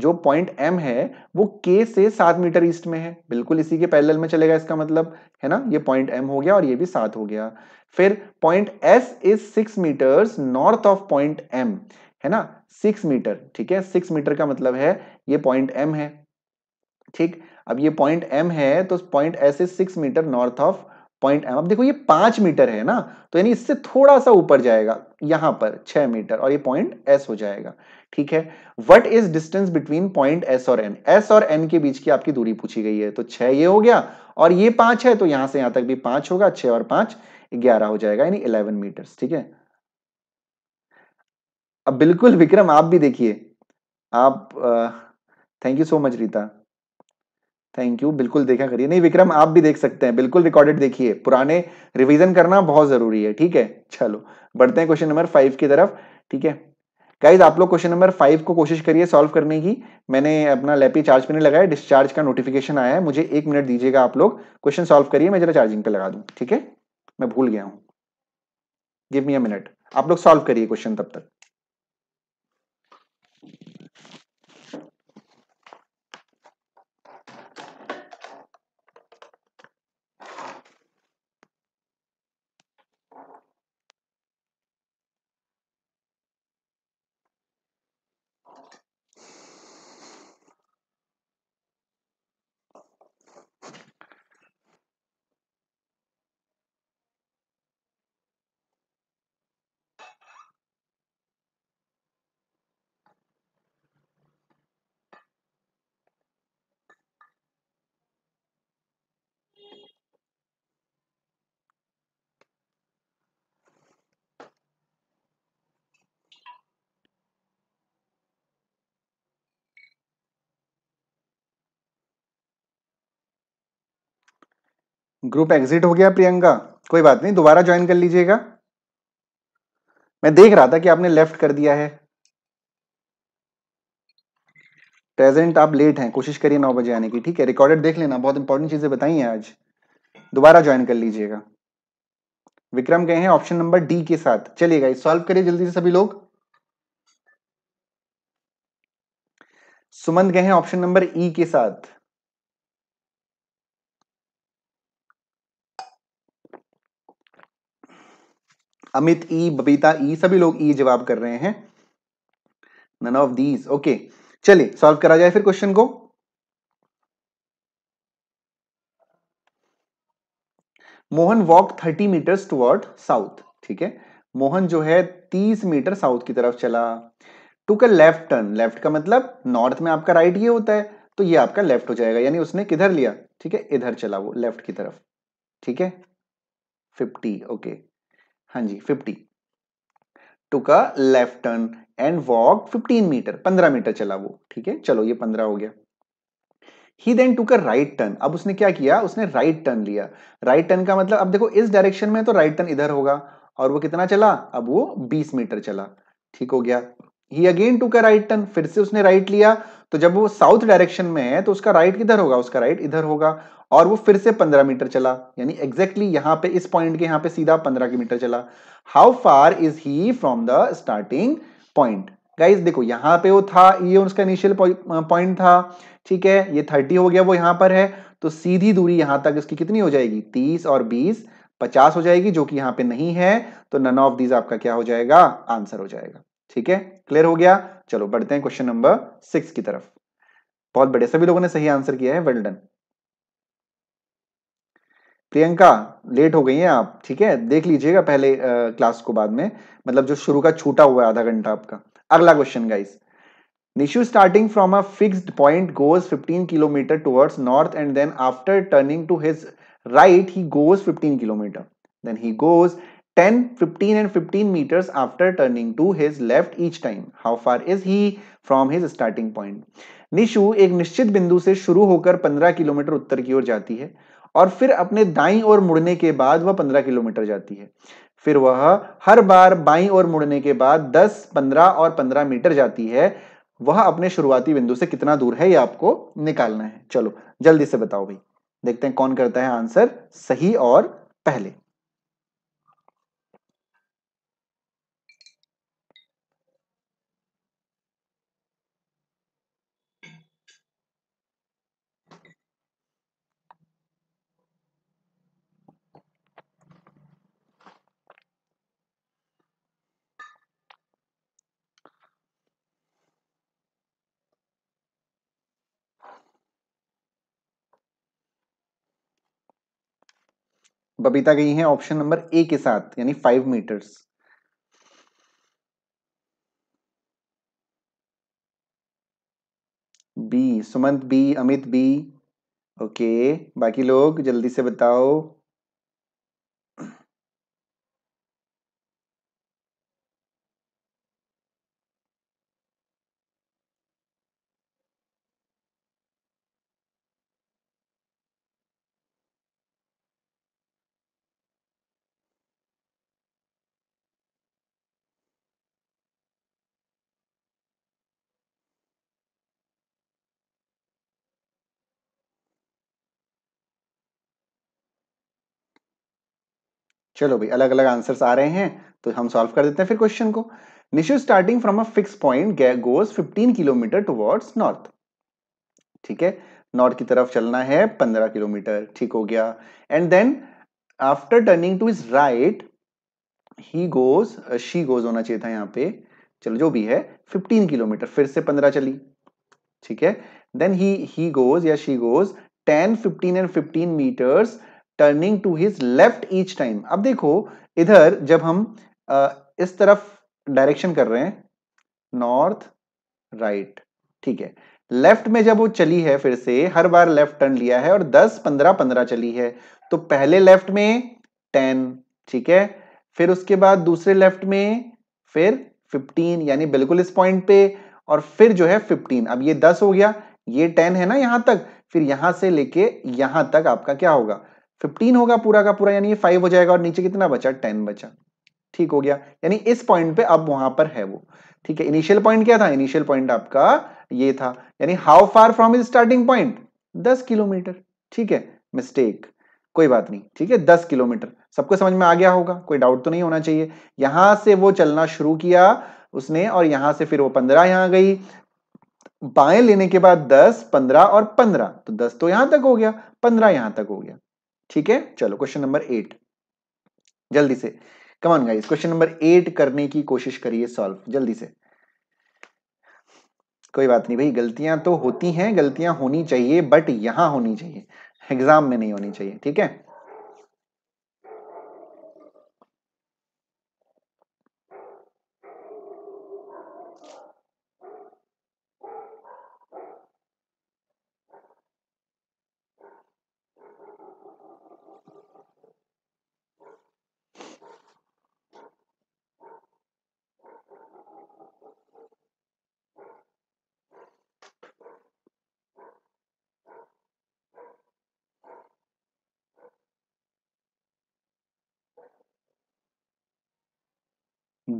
जो पॉइंट एम है वो के से सात मीटर ईस्ट में है बिल्कुल इसी के पैरेलल में चलेगा इसका मतलब है ना ये पॉइंट एम हो गया और ये भी सात हो गया फिर point S is six metre north of point M है ना सिक्स मीटर ठीक है सिक्स मीटर का मतलब है ये पॉइंट एम है ठीक अब ये पॉइंट एम है तो point S is six metre north of point M अब देखो ये पांच मीटर है ना तो यानी इससे थोड़ा सा ऊपर जाएगा यहां पर छह मीटर और ये पॉइंट एस हो जाएगा ठीक है what is distance between point S और एन एस और एन के बीच की आपकी दूरी पूछी गई है तो छह ये हो गया और ये पांच है तो यहां से यहां तक भी पांच होगा छह और पांच ग्यारह हो जाएगा यानी इलेवन मीटर ठीक है अब बिल्कुल विक्रम आप भी देखिए आप thank you so much Rita thank you बिल्कुल देखा करिए नहीं विक्रम आप भी देख सकते हैं बिल्कुल रिकॉर्डेड देखिए पुराने रिवीजन करना बहुत जरूरी है ठीक है चलो बढ़ते हैं क्वेश्चन नंबर फाइव की तरफ ठीक है गाइज आप लोग क्वेश्चन नंबर फाइव को कोशिश करिए सॉल्व करने की मैंने अपना लैपी चार्ज पे नहीं लगाया डिस्चार्ज का नोटिफिकेशन आया है मुझे एक मिनट दीजिएगा आप लोग क्वेश्चन सॉल्व करिए मैं जरा चार्जिंग पे लगा दूँ ठीक है मैं भूल गया हूँ गिव मी अ मिनट आप लोग सॉल्व करिए क्वेश्चन तब तक ग्रुप एग्जिट हो गया प्रियंका कोई बात नहीं दोबारा ज्वाइन कर लीजिएगा मैं देख रहा था कि आपने लेफ्ट कर दिया है प्रेजेंट आप लेट हैं कोशिश करिए नौ बजे आने की ठीक है रिकॉर्डेड देख लेना बहुत इंपॉर्टेंट चीजें बताई हैं आज दोबारा ज्वाइन कर लीजिएगा विक्रम गए हैं ऑप्शन नंबर डी के साथ चलिएगा सॉल्व करिए जल्दी से सभी लोग सुमन गए हैं ऑप्शन नंबर ई के साथ अमित ई बबीता ई सभी लोग ई जवाब कर रहे हैं नन ऑफ दीज ओके चलिए सॉल्व करा जाए फिर क्वेश्चन को Mohan walk 30 metres toward south ठीक है मोहन जो है 30 मीटर साउथ की तरफ चला टू का लेफ्ट टर्न लेफ्ट का मतलब नॉर्थ में आपका राइट ये होता है तो ये आपका लेफ्ट हो जाएगा यानी उसने किधर लिया ठीक है इधर चला वो लेफ्ट की तरफ ठीक है फिफ्टी ओके हाँ जी fifty took a left turn and walk fifteen metre पंद्रह मीटर चला वो ठीक है चलो ये पंद्रह हो गया ही देन टू का राइट टर्न अब उसने क्या किया उसने राइट right टर्न लिया राइट right टर्न का मतलब अब देखो इस डायरेक्शन में तो राइट right टर्न इधर होगा और वो कितना चला अब वो 20 मीटर चला ठीक हो गया ही अगेन टू का राइट टर्न फिर से उसने राइट लिया तो जब वो साउथ डायरेक्शन में है तो उसका राइट किधर होगा उसका राइट इधर होगा और वो फिर से पंद्रह मीटर चला यानी एग्जैक्टली यहां पे इस पॉइंट के यहां पे सीधा पंद्रह किलोमीटर चला how far is he from the starting point guys देखो यहां पे वो था ये उसका इनिशियल पॉइंट था ठीक है ये थर्टी हो गया वो यहां पर है तो सीधी दूरी यहां तक इसकी कितनी हो जाएगी तीस और बीस पचास हो जाएगी जो कि यहां पर नहीं है तो नन ऑफ दीज आपका क्या हो जाएगा आंसर हो जाएगा ठीक है क्लियर हो गया चलो बढ़ते हैं क्वेश्चन नंबर सिक्स की तरफ बहुत बढ़िया सभी लोगों ने सही आंसर किया है वेल्डन प्रियंका लेट हो गई हैं आप ठीक है देख लीजिएगा पहले आ, क्लास को बाद में मतलब जो शुरू का छूटा हुआ है आधा घंटा आपका अगला question guys Nishu starting from a fixed point goes 15 kilometre towards north and then after turning to his right he goes 15 kilometre then he goes 10, 15 and 15 meters after turning to his left each time. How far is he from his starting point? Nishu एक निश्चित बिंदु से शुरू होकर 15 kilometre उत्तर की ओर जाती है और फिर अपने दाई ओर मुड़ने के बाद वह 15 किलोमीटर जाती है फिर वह हर बार बाई ओर मुड़ने के बाद 10, 15 और 15 मीटर जाती है वह अपने शुरुआती बिंदु से कितना दूर है यह आपको निकालना है चलो जल्दी से बताओ भाई देखते हैं कौन करता है आंसर सही और पहले बबीता गई है ऑप्शन नंबर ए के साथ यानी five metres B Sumant B Amit B okay बाकी लोग जल्दी से बताओ चलो भाई अलग अलग आंसर आ रहे हैं तो हम सॉल्व कर देते हैं फिर क्वेश्चन को Nishu starting from a fix point goes 15 kilometre towards north ठीक है नॉर्थ की तरफ चलना है 15 किलोमीटर ठीक हो गया and then after turning to his right he goes she goes होना चाहिए था यहाँ पे चलो जो भी है 15 किलोमीटर फिर से 15 चली ठीक है देन ही ही गोज या she goes 10 15 and 15 metres turning to his left each time अब देखो इधर जब हम आ, इस तरफ डायरेक्शन कर रहे हैं नॉर्थ राइट ठीक है लेफ्ट में जब वो चली है फिर से हर बार लेफ्ट टर्न लिया है और 10 15 15 चली है तो पहले लेफ्ट में 10 ठीक है फिर उसके बाद दूसरे लेफ्ट में फिर 15 यानी बिल्कुल इस पॉइंट पे और फिर जो है 15 अब ये 10 हो गया ये 10 है ना यहां तक फिर यहां से लेके यहां तक आपका क्या होगा 15 होगा पूरा का पूरा यानी ये 5 हो जाएगा और नीचे कितना बचा 10 बचा ठीक हो गया यानी इस पॉइंट पे अब वहां पर है वो ठीक है इनिशियल पॉइंट क्या था इनिशियल पॉइंट आपका ये था यानी how far from his starting point दस किलोमीटर ठीक है मिस्टेक कोई बात नहीं ठीक है दस किलोमीटर सबको समझ में आ गया होगा कोई डाउट तो नहीं होना चाहिए यहां से वो चलना शुरू किया उसने और यहां से फिर वो पंद्रह यहां गई बाएं लेने के बाद दस पंद्रह और पंद्रह तो दस तो यहां तक हो गया पंद्रह यहां तक हो गया ठीक है चलो क्वेश्चन नंबर एट जल्दी से come on guys question number eight करने की कोशिश करिए सॉल्व जल्दी से कोई बात नहीं भाई गलतियां तो होती हैं गलतियां होनी चाहिए बट यहां होनी चाहिए एग्जाम में नहीं होनी चाहिए ठीक है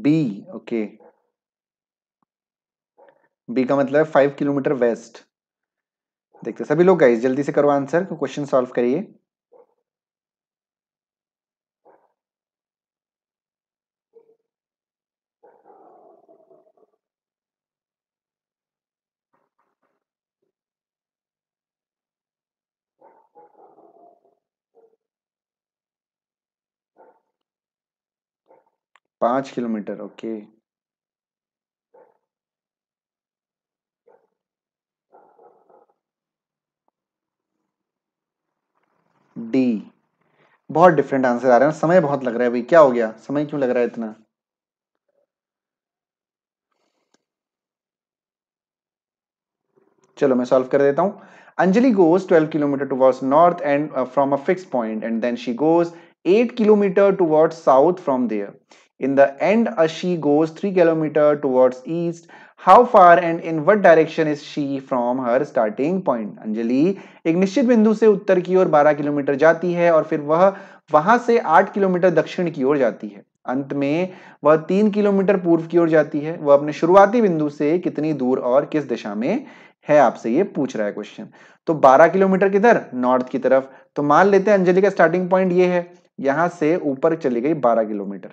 बी ओके बी का मतलब फाइव किलोमीटर वेस्ट देखते सभी लोग गाइस जल्दी से करो आंसर क्वेश्चन सॉल्व करिए पांच किलोमीटर ओके डी बहुत डिफरेंट आंसर आ रहे हैं समय बहुत लग रहा है भाई क्या हो गया समय क्यों लग रहा है इतना चलो मैं सॉल्व कर देता हूं Anjali goes 12 kilometre towards north and from a fix point and then she goes 8 kilometre towards south from there In the end, a she goes 3 km towards east. How far and in what direction is she from her starting point? Anjali एक निश्चित बिंदु से उत्तर की ओर 12 kilometre जाती है और फिर वह वहां से 8 किलोमीटर दक्षिण की ओर जाती है अंत में वह तीन किलोमीटर पूर्व की ओर जाती है वह अपने शुरुआती बिंदु से कितनी दूर और किस दिशा में है आपसे ये पूछ रहा है क्वेश्चन तो 12 किलोमीटर किधर नॉर्थ की तरफ तो मान लेते हैं अंजलि का स्टार्टिंग पॉइंट ये है यहां से ऊपर चली गई 12 किलोमीटर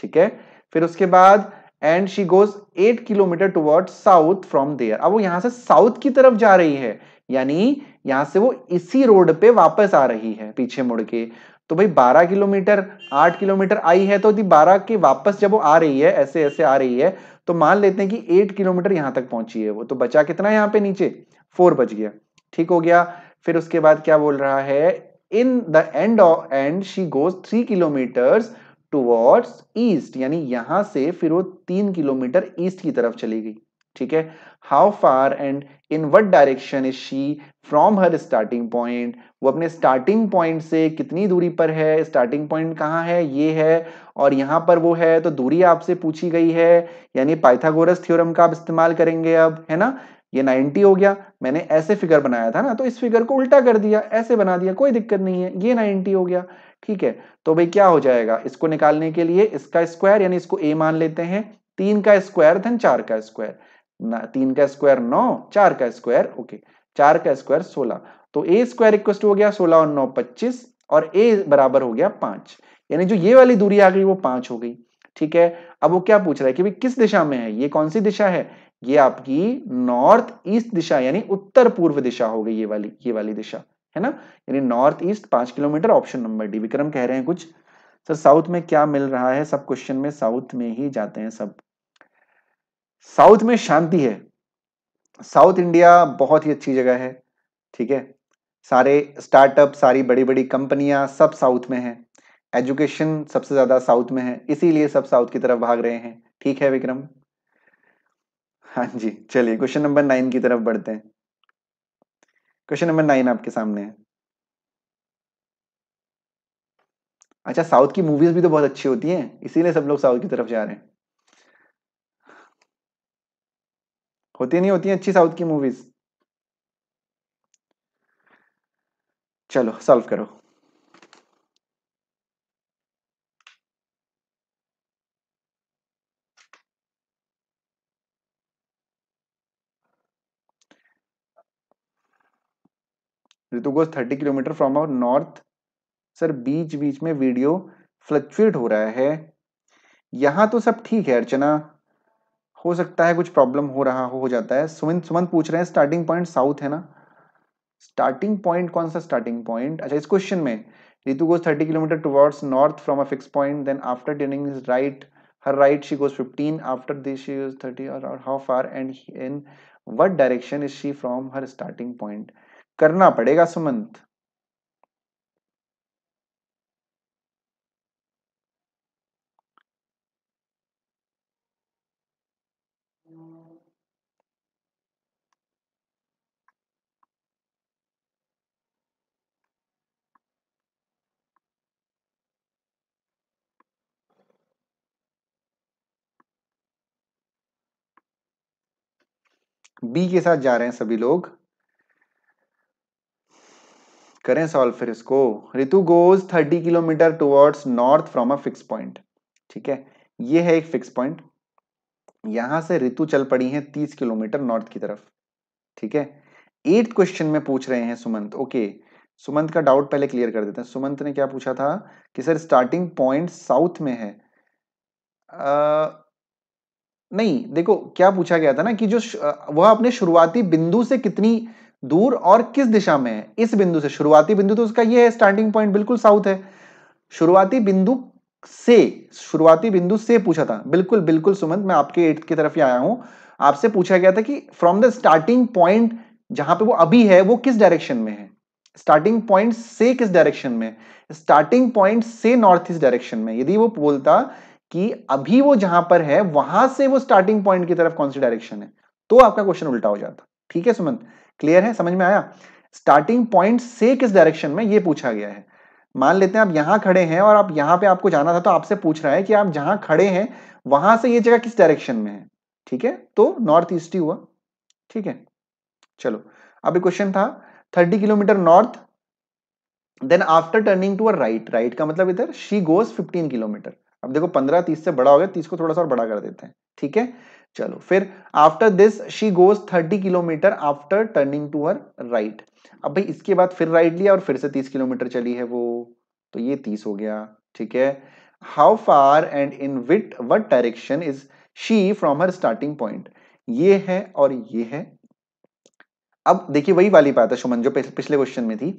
ठीक है फिर उसके बाद and she goes eight kilometre toward south from there अब वो यहां से साउथ की तरफ जा रही है यानी यहां से वो इसी रोड पे वापस आ रही है पीछे मुड़ के तो भाई 12 किलोमीटर 8 किलोमीटर आई है तो 12 के वापस जब वो आ रही है ऐसे ऐसे आ रही है तो मान लेते हैं कि 8 किलोमीटर यहां तक पहुंची है वो तो बचा कितना यहाँ पे नीचे फोर बच गया ठीक हो गया फिर उसके बाद क्या बोल रहा है in the end and she goes three kilometres towards east यानी यहां से फिर वो तीन किलोमीटर ईस्ट की तरफ चली गई ठीक है how far and in what direction is she from her starting point वो अपने स्टार्टिंग पॉइंट से कितनी दूरी पर है स्टार्टिंग पॉइंट कहाँ है ये है और यहाँ पर वो है तो दूरी आपसे पूछी गई है यानी पाइथागोरस थ्योरम का आप इस्तेमाल करेंगे अब है ना ये 90 हो गया मैंने ऐसे फिगर बनाया था ना तो इस फिगर को उल्टा कर दिया ऐसे बना दिया कोई दिक्कत नहीं है ये 90 हो गया ठीक है तो भाई क्या हो जाएगा इसको निकालने के लिए इसका स्क्वायर यानी इसको ए मान लेते हैं तीन का स्क्वायर धन चार का स्क्वायर तीन का स्क्वायर नौ चार का स्क्वायर ओके चार का स्क्वायर सोलह तो ए स्क्वायर इक्वस्ट हो गया सोलह और नौ पच्चीस और ए बराबर हो गया पांच यानी जो ये वाली दूरी आ गई वो पांच हो गई ठीक है अब वो क्या पूछ रहा है कि भाई किस दिशा में है ये कौन सी दिशा है ये आपकी नॉर्थ ईस्ट दिशा यानी उत्तर पूर्व दिशा हो गई ये वाली ये वाली दिशा है ना यानी नॉर्थ ईस्ट पांच kilometre option number D Vikram कह रहे हैं कुछ सर साउथ में क्या मिल रहा है सब क्वेश्चन में साउथ में ही जाते हैं सब साउथ में शांति है साउथ इंडिया बहुत ही अच्छी जगह है ठीक है सारे स्टार्टअप सारी बड़ी बड़ी कंपनियां सब साउथ में है एजुकेशन सबसे ज्यादा साउथ में है इसीलिए सब साउथ की तरफ भाग रहे हैं ठीक है विक्रम हाँ जी चलिए क्वेश्चन नंबर नाइन की तरफ बढ़ते हैं क्वेश्चन नंबर नाइन आपके सामने है अच्छा साउथ की मूवीज भी तो बहुत अच्छी होती हैं इसीलिए सब लोग साउथ की तरफ जा रहे हैं होती नहीं होती अच्छी साउथ की मूवीज चलो सॉल्व करो Ritu goes thirty kilometre from our north sir बीच बीच में वीडियो फ्लक्चुएट हो रहा है यहां तो सब ठीक है अर्चना हो सकता है कुछ प्रॉब्लम हो रहा हो, हो जाता है सुमन सुमन पूछ रहे हैं स्टार्टिंग पॉइंट साउथ है ना स्टार्टिंग पॉइंट कौन सा स्टार्टिंग पॉइंट अच्छा इस क्वेश्चन में Ritu goes thirty kilometre towards north from a fix point then after turning his right her right she goes fifteen after this she is thirty और how far and in what direction is she from her starting point करना पड़ेगा Sumant B के साथ जा रहे हैं सभी लोग करें सॉल्व फिर इसको Ritu goes 30 kilometre towards north from a fix point ठीक है ये है एक फिक्स पॉइंट यहां से ऋतु चल पड़ी है 30 किलोमीटर नॉर्थ की तरफ ठीक है एट क्वेश्चन में पूछ रहे हैं सुमंत ओके सुमंत का डाउट पहले क्लियर कर देते हैं सुमंत ने क्या पूछा था कि सर स्टार्टिंग पॉइंट साउथ में है आ, नहीं देखो क्या पूछा गया था ना कि जो वह अपने शुरुआती बिंदु से कितनी दूर और किस दिशा में है इस बिंदु से शुरुआती बिंदु तो उसका यह है स्टार्टिंग पॉइंट बिल्कुल साउथ है शुरुआती बिंदु से शुरुआती बिंदु से पूछा था बिल्कुल बिल्कुल सुमंत मैं आपके एट की तरफ ही आया हूं आपसे पूछा गया था कि फ्रॉम द स्टार्टिंग पॉइंट जहां पे वो अभी है वो किस डायरेक्शन में है स्टार्टिंग पॉइंट से किस डायरेक्शन में स्टार्टिंग पॉइंट से नॉर्थ ईस्ट डायरेक्शन में यदि वो बोलता कि अभी वो जहां पर है वहां से वो स्टार्टिंग पॉइंट की तरफ कौन सी डायरेक्शन है तो आपका क्वेश्चन उल्टा हो जाता ठीक है सुमंत क्लियर है समझ में आया स्टार्टिंग पॉइंट से किस डायरेक्शन में ये पूछा गया है मान लेते हैं आप यहां खड़े हैं और आप यहां पे आपको जाना था तो आपसे पूछ रहा है कि आप जहां खड़े हैं वहां से ये जगह किस डायरेक्शन में है ठीक है तो नॉर्थ ईस्ट ही हुआ ठीक है चलो अभी क्वेश्चन था thirty kilometre north then after turning to her right right का मतलब इधर शी गोज फिफ्टीन किलोमीटर अब देखो पंद्रह तीस से बड़ा हो गया तीस को थोड़ा सा और बड़ा कर देते हैं ठीक है चलो फिर after this she goes thirty kilometre after turning to her right अब भाई इसके बाद फिर राइट लिया और फिर से तीस किलोमीटर चली है वो तो ये तीस हो गया ठीक है how far and in which what direction is she from her starting point ये है और ये है अब देखिए वही वाली बात है सुमन जो पिछले क्वेश्चन में थी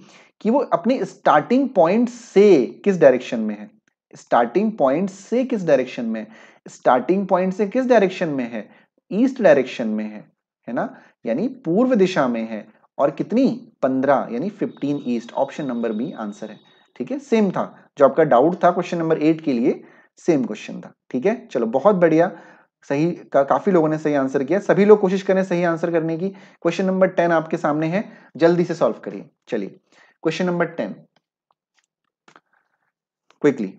कि वो अपने स्टार्टिंग पॉइंट से किस डायरेक्शन में है स्टार्टिंग पॉइंट से किस डायरेक्शन में स्टार्टिंग पॉइंट से किस डायरेक्शन में है ईस्ट डायरेक्शन में है है ना यानी पूर्व दिशा में है और कितनी पंद्रह यानी fifteen east option number B answer है ठीक है सेम था जो आपका डाउट था क्वेश्चन नंबर एट के लिए सेम क्वेश्चन था ठीक है चलो बहुत बढ़िया सही का काफी लोगों ने सही आंसर किया सभी लोग कोशिश करें सही आंसर करने की क्वेश्चन नंबर टेन आपके सामने है जल्दी से सॉल्व करिए चलिए question number ten quickly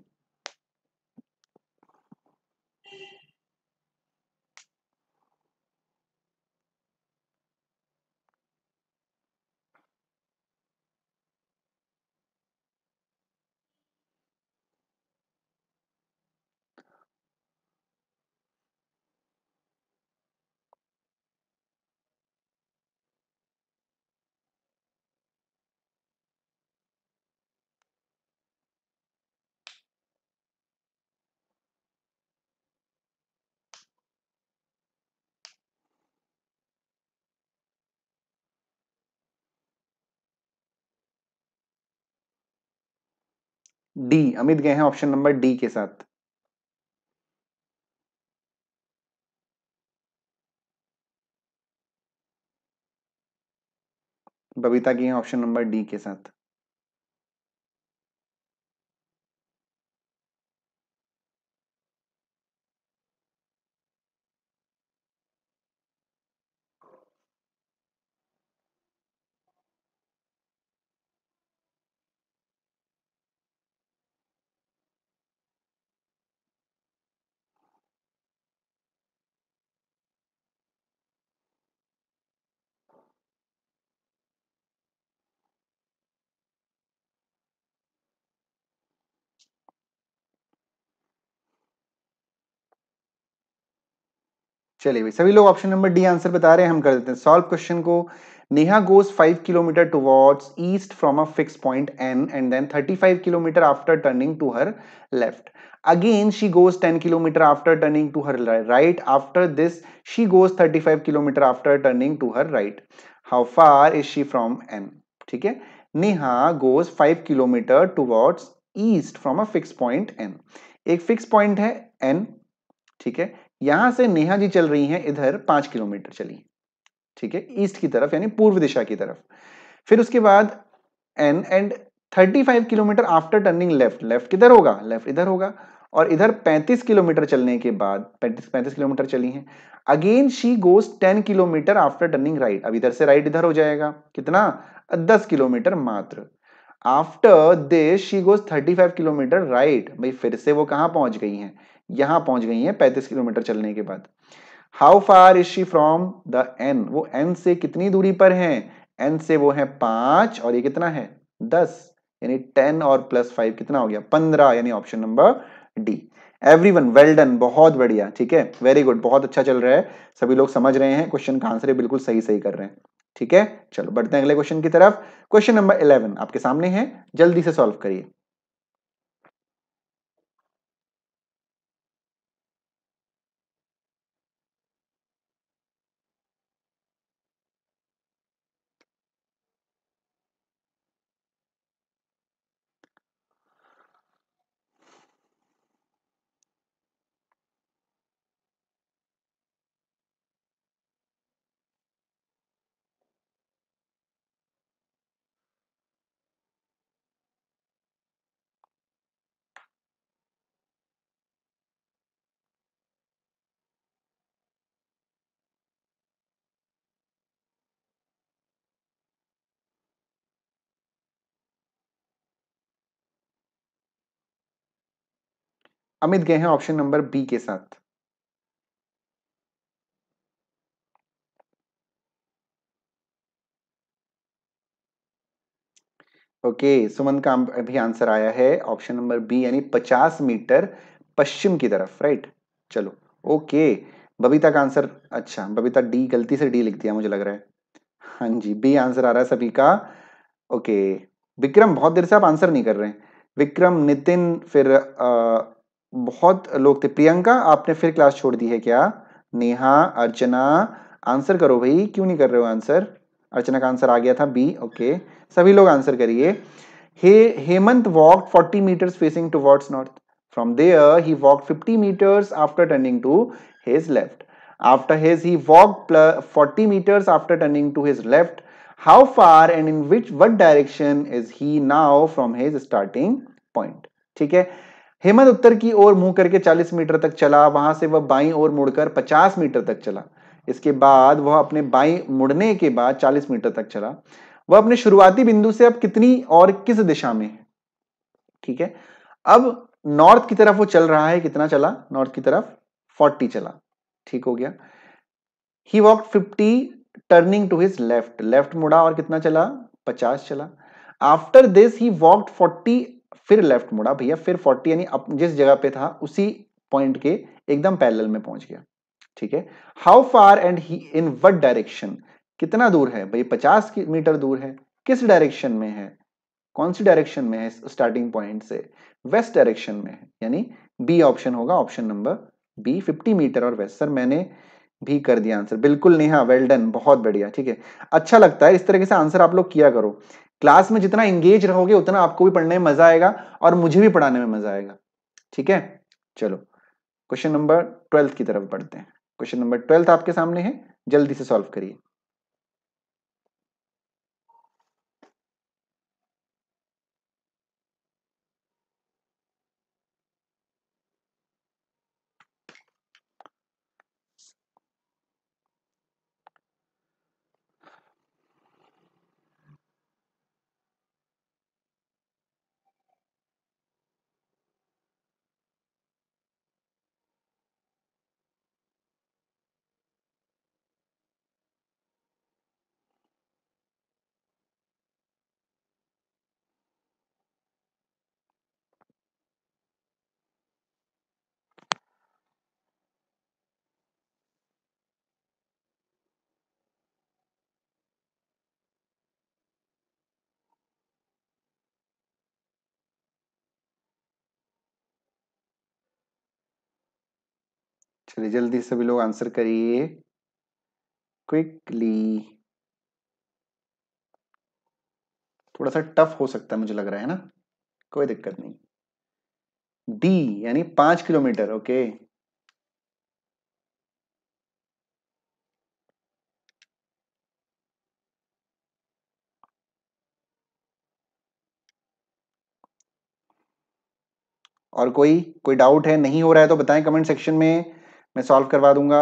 D Amit गए हैं ऑप्शन नंबर डी के साथ बबीता की है ऑप्शन नंबर डी के साथ चलिए भाई सभी लोग ऑप्शन नंबर डी आंसर बता रहे हैं हम कर देते हैं सॉल्व क्वेश्चन को Neha goes five kilometre towards east from a fix point N and then thirty five kilometre after turning to her left again she goes ten kilometre after turning to her right after this she goes thirty five kilometre after turning to her right how far is she from N ठीक है Neha goes five kilometre towards east from a fix point N एक fix point है N ठीक है यहां से नेहा जी चल रही हैं इधर पांच किलोमीटर चली ठीक है ईस्ट की तरफ यानी पूर्व दिशा की तरफ फिर उसके बाद N and 35 kilometre after turning left left किधर होगा लेफ्ट इधर होगा और इधर 35 किलोमीटर चलने के बाद 35 35 किलोमीटर चली हैं again she goes 10 kilometre after turning right अब इधर से राइट इधर हो जाएगा कितना 10 किलोमीटर मात्र after this she goes 35 kilometre right भाई फिर से वो कहां पहुंच गई हैं यहां पहुंच गई है 35 किलोमीटर चलने के बाद how far is she from the N वो एन से कितनी दूरी पर है एन से वो है पांच और ये कितना है दस यानी टेन और प्लस फाइव कितना हो गया पंद्रह यानी option number D everyone well done बहुत बढ़िया ठीक है वेरी गुड बहुत अच्छा चल रहा है सभी लोग समझ रहे हैं क्वेश्चन का आंसर बिल्कुल सही सही कर रहे हैं ठीक है चलो बढ़ते हैं अगले क्वेश्चन की तरफ क्वेश्चन नंबर इलेवन आपके सामने है जल्दी से सॉल्व करिए अमित गए हैं ऑप्शन नंबर बी के साथ ओके okay, सुमन का भी आंसर आया है ऑप्शन नंबर बी यानी 50 मीटर पश्चिम की तरफ राइट चलो ओके okay, बबीता का आंसर अच्छा बबीता डी गलती से डी लिख दिया मुझे लग रहा है हाँ जी बी आंसर आ रहा है सभी का ओके okay, विक्रम बहुत देर से आप आंसर नहीं कर रहे हैं विक्रम नितिन फिर आ, बहुत लोग थे प्रियंका आपने फिर क्लास छोड़ दी है क्या नेहा अर्चना आंसर करो भाई क्यों नहीं कर रहे हो आंसर अर्चना का आंसर आ गया था बी ओके सभी लोग आंसर करिए hey Hemant walk 40 metres facing to towards north from there he walk fifty metres after turning to his left after his he walk forty metres after turning to his left how far and in which what direction is he now from his starting point ठीक है हेमंत उत्तर की ओर मुंह करके 40 metre तक चला वहां से वह बाई ओर मुड़कर 50 मीटर तक चला इसके बाद वह अपने बाई मुड़ने के बाद 40 मीटर तक चला वह अपने शुरुआती बिंदु से अब कितनी और किस दिशा में है ठीक है अब नॉर्थ की तरफ वो चल रहा है कितना चला नॉर्थ की तरफ 40 चला ठीक हो गया he walk 50 turning to his left left मुड़ा और कितना चला 50 चला आफ्टर दिस ही वॉक 40 फिर लेफ्ट मुड़ा भैया फिर फोर्टी यानी जिस जगह पे था उसी पॉइंट के एकदम पैरेलल में पहुंच गया ठीक है how far and he in what direction कितना दूर है भैया पचास मीटर दूर है किस डायरेक्शन में है कौन सी डायरेक्शन में है स्टार्टिंग पॉइंट से वेस्ट डायरेक्शन में है यानी बी ऑप्शन होगा ऑप्शन नंबर बी 50 मीटर और वेस्ट सर मैंने भी कर दिया आंसर बिल्कुल नेहा वेल डन बहुत बढ़िया ठीक है अच्छा लगता है इस तरीके से आंसर आप लोग किया करो क्लास में जितना एंगेज रहोगे उतना आपको भी पढ़ने में मजा आएगा और मुझे भी पढ़ाने में मजा आएगा ठीक है चलो क्वेश्चन नंबर ट्वेल्थ की तरफ बढ़ते हैं क्वेश्चन नंबर ट्वेल्थ आपके सामने है जल्दी से सॉल्व करिए चलिए जल्दी सभी लोग आंसर करिए क्विकली थोड़ा सा टफ हो सकता है मुझे लग रहा है ना कोई दिक्कत नहीं डी यानी पांच किलोमीटर ओके और कोई कोई डाउट है नहीं हो रहा है तो बताएं कमेंट सेक्शन में मैं सॉल्व करवा दूंगा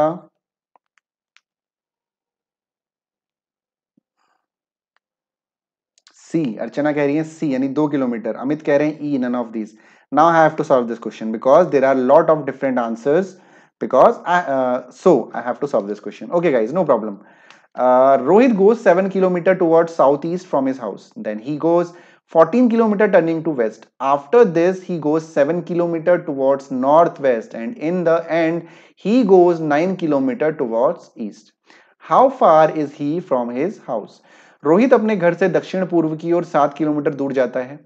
सी अर्चना कह रही है सी यानी दो किलोमीटर अमित कह रहे हैं E none of these now I have to solve this question because there are lot of different answers because so I have to solve this question okay guys no problem Rohit goes seven kilometre toward south east from his house then he goes 14 kilometer turning to west. After this, he goes 7 kilometer towards northwest and in the end, he goes 9 kilometer towards east. How far is he from his house? Rohit अपने घर से दक्षिण पूर्व की ओर 7 kilometre दूर जाता है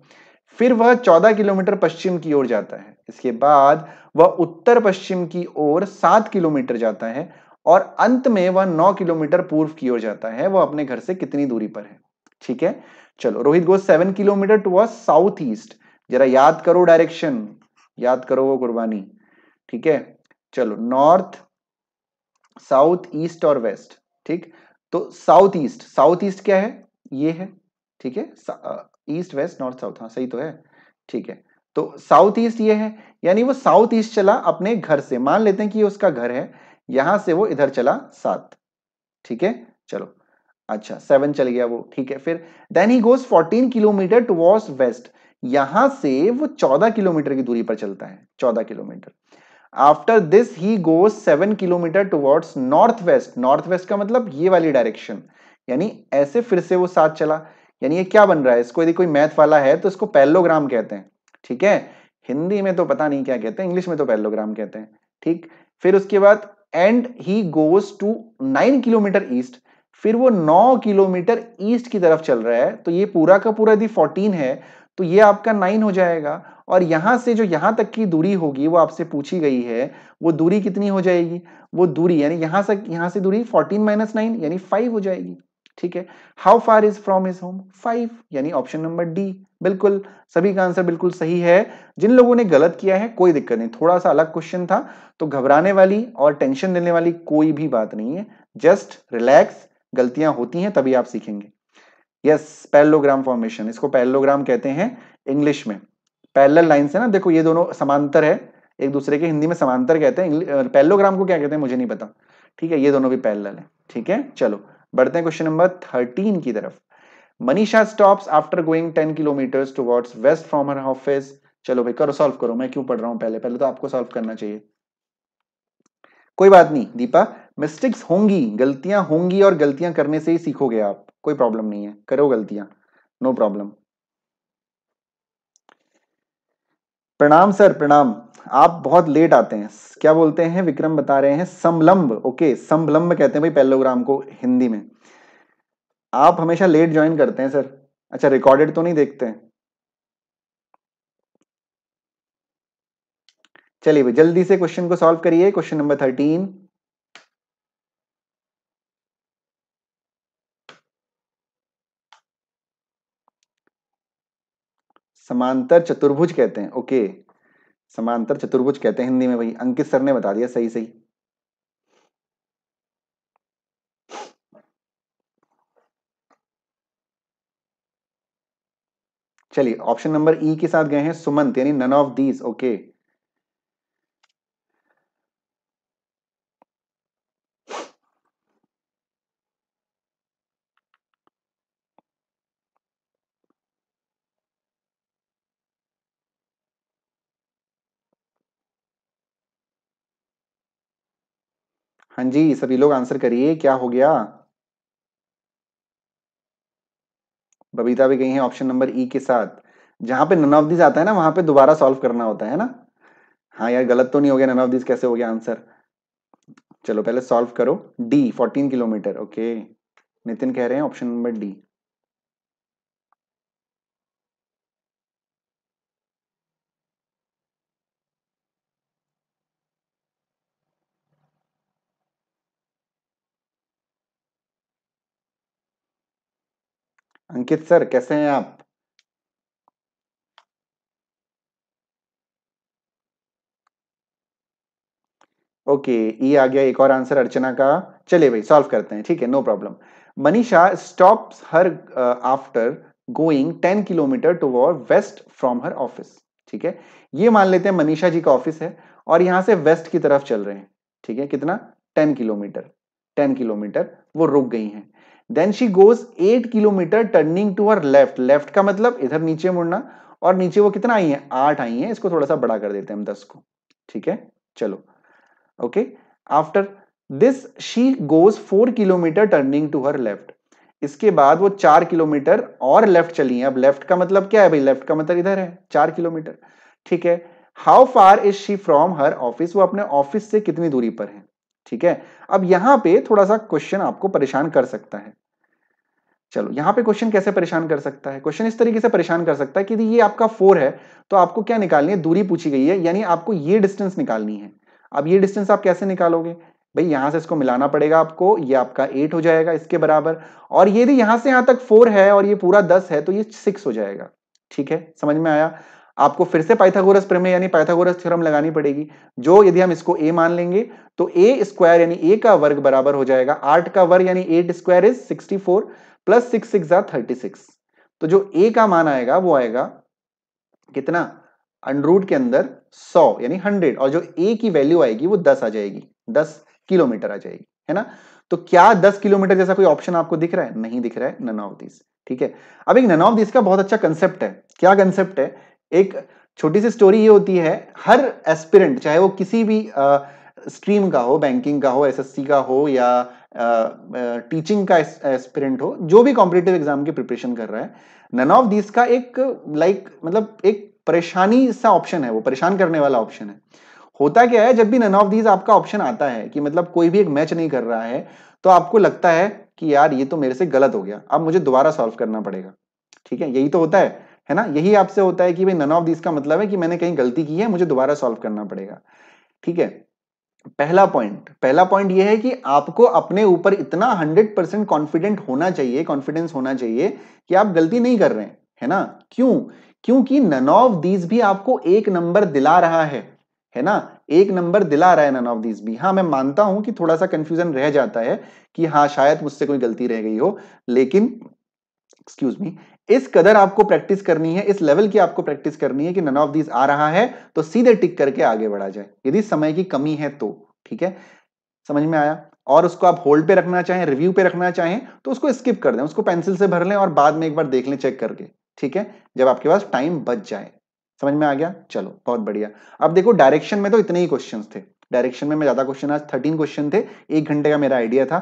फिर वह 14 किलोमीटर पश्चिम की ओर जाता है इसके बाद वह उत्तर पश्चिम की ओर 7 किलोमीटर जाता है और अंत में वह 9 किलोमीटर पूर्व की ओर जाता है वह अपने घर से कितनी दूरी पर है ठीक है चलो Rohit goes seven kilometre to south east जरा याद करो डायरेक्शन याद करो वो कुर्बानी ठीक है चलो नॉर्थ साउथ ईस्ट और वेस्ट ठीक तो साउथ ईस्ट साउथ ईस्ट क्या है ये है ठीक है ईस्ट वेस्ट नॉर्थ साउथ हाँ सही तो है ठीक है तो साउथ ईस्ट ये है यानी वो साउथ ईस्ट चला अपने घर से मान लेते हैं कि ये उसका घर है यहां से वो इधर चला सात ठीक है चलो अच्छा सेवन चल गया वो ठीक है फिर then he goes fourteen kilometre towards west यहां से वो चौदह किलोमीटर की दूरी पर चलता है चौदह kilometre after this he goes seven kilometre towards north west north west का मतलब ये वाली डायरेक्शन यानी ऐसे फिर से वो साथ चला यानी ये क्या बन रहा है इसको यदि कोई मैथ वाला है तो इसको पेलोग्राम कहते हैं ठीक है हिंदी में तो पता नहीं क्या कहते हैं इंग्लिश में तो पेलोग्राम कहते हैं ठीक फिर उसके बाद and he goes to nine kilometre east फिर वो 9 किलोमीटर ईस्ट की तरफ चल रहा है तो ये पूरा का पूरा यदि 14 है तो ये आपका 9 हो जाएगा और यहां से जो यहां तक की दूरी होगी वो आपसे पूछी गई है वो दूरी कितनी हो जाएगी वो दूरी यानी यहां से यहां से दूरी 14 माइनस नाइन यानी 5 हो जाएगी ठीक है how far is from is home five यानी ऑप्शन नंबर डी बिल्कुल सभी का आंसर बिल्कुल सही है जिन लोगों ने गलत किया है कोई दिक्कत नहीं थोड़ा सा अलग क्वेश्चन था तो घबराने वाली और टेंशन देने वाली कोई भी बात नहीं है जस्ट रिलैक्स गलतियां होती हैं तभी आप सीखेंगे यस पैलोग्राम फॉर्मेशन इसको पैलोग्राम कहते हैं इंग्लिश में पैरल लाइन है ना देखो ये दोनों समांतर है एक दूसरे के हिंदी में समांतर कहते हैं पैलोग्राम को क्या कहते हैं मुझे नहीं पता ठीक है ये दोनों भी पैरल है ठीक है चलो बढ़ते हैं क्वेश्चन नंबर थर्टीन की तरफ Manisha stops after going ten kilometres towards west from her office चलो भाई करो सॉल्व करो मैं क्यों पढ़ रहा हूं पहले पहले तो आपको सॉल्व करना चाहिए कोई बात नहीं दीपा मिस्टेक्स होंगी गलतियां होंगी और गलतियां करने से ही सीखोगे आप कोई प्रॉब्लम नहीं है करो गलतियां नो प्रॉब्लम प्रणाम सर प्रणाम आप बहुत लेट आते हैं क्या बोलते हैं विक्रम बता रहे हैं समलंब ओके समलंब कहते हैं भाई पेलोग्राम को हिंदी में आप हमेशा लेट ज्वाइन करते हैं सर अच्छा रिकॉर्डेड तो नहीं देखते हैं चलिए जल्दी से क्वेश्चन को सॉल्व करिए क्वेश्चन नंबर थर्टीन समांतर चतुर्भुज कहते हैं ओके समांतर चतुर्भुज कहते हैं हिंदी में भाई अंकित सर ने बता दिया सही सही चलिए ऑप्शन नंबर ई के साथ गए हैं सुमंत यानी नन ऑफ दीज ओके हाँ जी सभी लोग आंसर करिए क्या हो गया बबीता भी गई है ऑप्शन नंबर ई के साथ जहां पे नन ऑफ दिस आता है ना वहां पे दोबारा सॉल्व करना होता है ना हाँ यार गलत तो नहीं हो गया नन ऑफ दिस कैसे हो गया आंसर चलो पहले सॉल्व करो D fourteen kilometre okay Nitin कह रहे हैं option number D Ankit sir कैसे हैं आप ओके ये आ गया एक और आंसर अर्चना का चलिए भाई सॉल्व करते हैं ठीक है no problem Manisha stop her after going ten kilometre toward west from her office ठीक है ये मान लेते हैं मनीषा जी का ऑफिस है और यहां से वेस्ट की तरफ चल रहे हैं ठीक है कितना टेन किलोमीटर टेन किलोमीटर वो रुक गई हैं then she goes eight kilometre turning to her left left का मतलब इधर नीचे मुड़ना और नीचे वो कितना आई है आठ आई है इसको थोड़ा सा बड़ा कर देते हैं हम दस को ठीक है चलो okay after this she goes four kilometre turning to her left इसके बाद वो चार किलोमीटर और लेफ्ट चली है अब लेफ्ट का मतलब क्या है भाई लेफ्ट का मतलब इधर है चार किलोमीटर ठीक है how far is she from her office वो अपने ऑफिस से कितनी दूरी पर है ठीक है अब यहां पे थोड़ा सा क्वेश्चन आपको परेशान कर सकता है चलो यहां पे क्वेश्चन कैसे परेशान कर सकता है क्वेश्चन इस तरीके से परेशान कर सकता है कि ये आपका फोर है तो आपको क्या निकालनी है दूरी पूछी गई है यानी आपको ये डिस्टेंस निकालनी है अब ये डिस्टेंस आप कैसे निकालोगे भाई यहां से इसको मिलाना पड़ेगा आपको ये आपका एट हो जाएगा इसके बराबर और यदि यहां से यहां तक फोर है और ये पूरा दस है तो ये सिक्स हो जाएगा ठीक है समझ में आया आपको फिर से पाइथागोरस प्रमेय यानी पाइथागोरस थ्योरम लगानी पड़ेगी जो यदि हम इसको ए मान लेंगे तो ए स्क्वायर यानी ए का वर्ग बराबर हो जाएगा आठ का वर्ग यानी eight square is sixty four plus six six thirty six तो जो ए का मान आएगा वो आएगा कितना अंडरूट के अंदर सौ यानी हंड्रेड और जो ए की वैल्यू आएगी वो दस आ जाएगी दस किलोमीटर आ जाएगी है ना तो क्या दस किलोमीटर जैसा कोई ऑप्शन आपको दिख रहा है नहीं दिख रहा है नन ऑफ दिस ठीक है अब एक नन ऑफ दिस का बहुत अच्छा कंसेप्ट है क्या कंसेप्ट है एक छोटी सी स्टोरी ये होती है हर एस्पिरेंट चाहे वो किसी भी स्ट्रीम का हो बैंकिंग का हो एसएससी का हो या टीचिंग का एस्पिरेंट हो जो भी कॉम्पिटेटिव एग्जाम की प्रिपरेशन कर रहा है नन ऑफ दिस का एक लाइक like, मतलब एक परेशानी सा ऑप्शन है वो परेशान करने वाला ऑप्शन है होता क्या है जब भी नन ऑफ दीज आपका ऑप्शन आता है कि मतलब कोई भी एक मैच नहीं कर रहा है तो आपको लगता है कि यार ये तो मेरे से गलत हो गया अब मुझे दोबारा सॉल्व करना पड़ेगा ठीक है यही तो होता है है ना यही आपसे होता है कि भाई नन ऑफ दिस का मतलब है कि मैंने कहीं गलती की है मुझे दोबारा सॉल्व करना पड़ेगा ठीक है पहला पॉइंट पहला पॉइंट यह है कि आपको अपने ऊपर इतना हंड्रेड परसेंट कॉन्फिडेंट होना चाहिए कॉन्फिडेंस होना चाहिए कि आप गलती नहीं कर रहे हैं है ना क्यों क्योंकि नन ऑफ दीज भी आपको एक नंबर दिला रहा है है ना एक नंबर दिला रहा है नन ऑफ दीज भी हाँ मैं मानता हूं कि थोड़ा सा कंफ्यूजन रह जाता है कि हाँ शायद मुझसे कोई गलती रह गई हो लेकिन एक्सक्यूज मी इस कदर आपको प्रैक्टिस करनी है इस लेवल की आपको प्रैक्टिस करनी है कि नन ऑफ दीज आ रहा है तो सीधे टिक करके आगे बढ़ा जाए यदि समय की कमी है तो ठीक है समझ में आया और उसको आप होल्ड पे रखना चाहें रिव्यू पे रखना चाहें तो उसको स्किप कर दें उसको पेंसिल से भर लें और बाद में एक बार देख लें चेक करके ठीक है जब आपके पास टाइम बच जाए समझ में आ गया चलो बहुत बढ़िया अब देखो डायरेक्शन में तो इतने ही क्वेश्चन थे डायरेक्शन में मैं ज्यादा क्वेश्चन आज थर्टीन क्वेश्चन थे एक घंटे का मेरा आइडिया था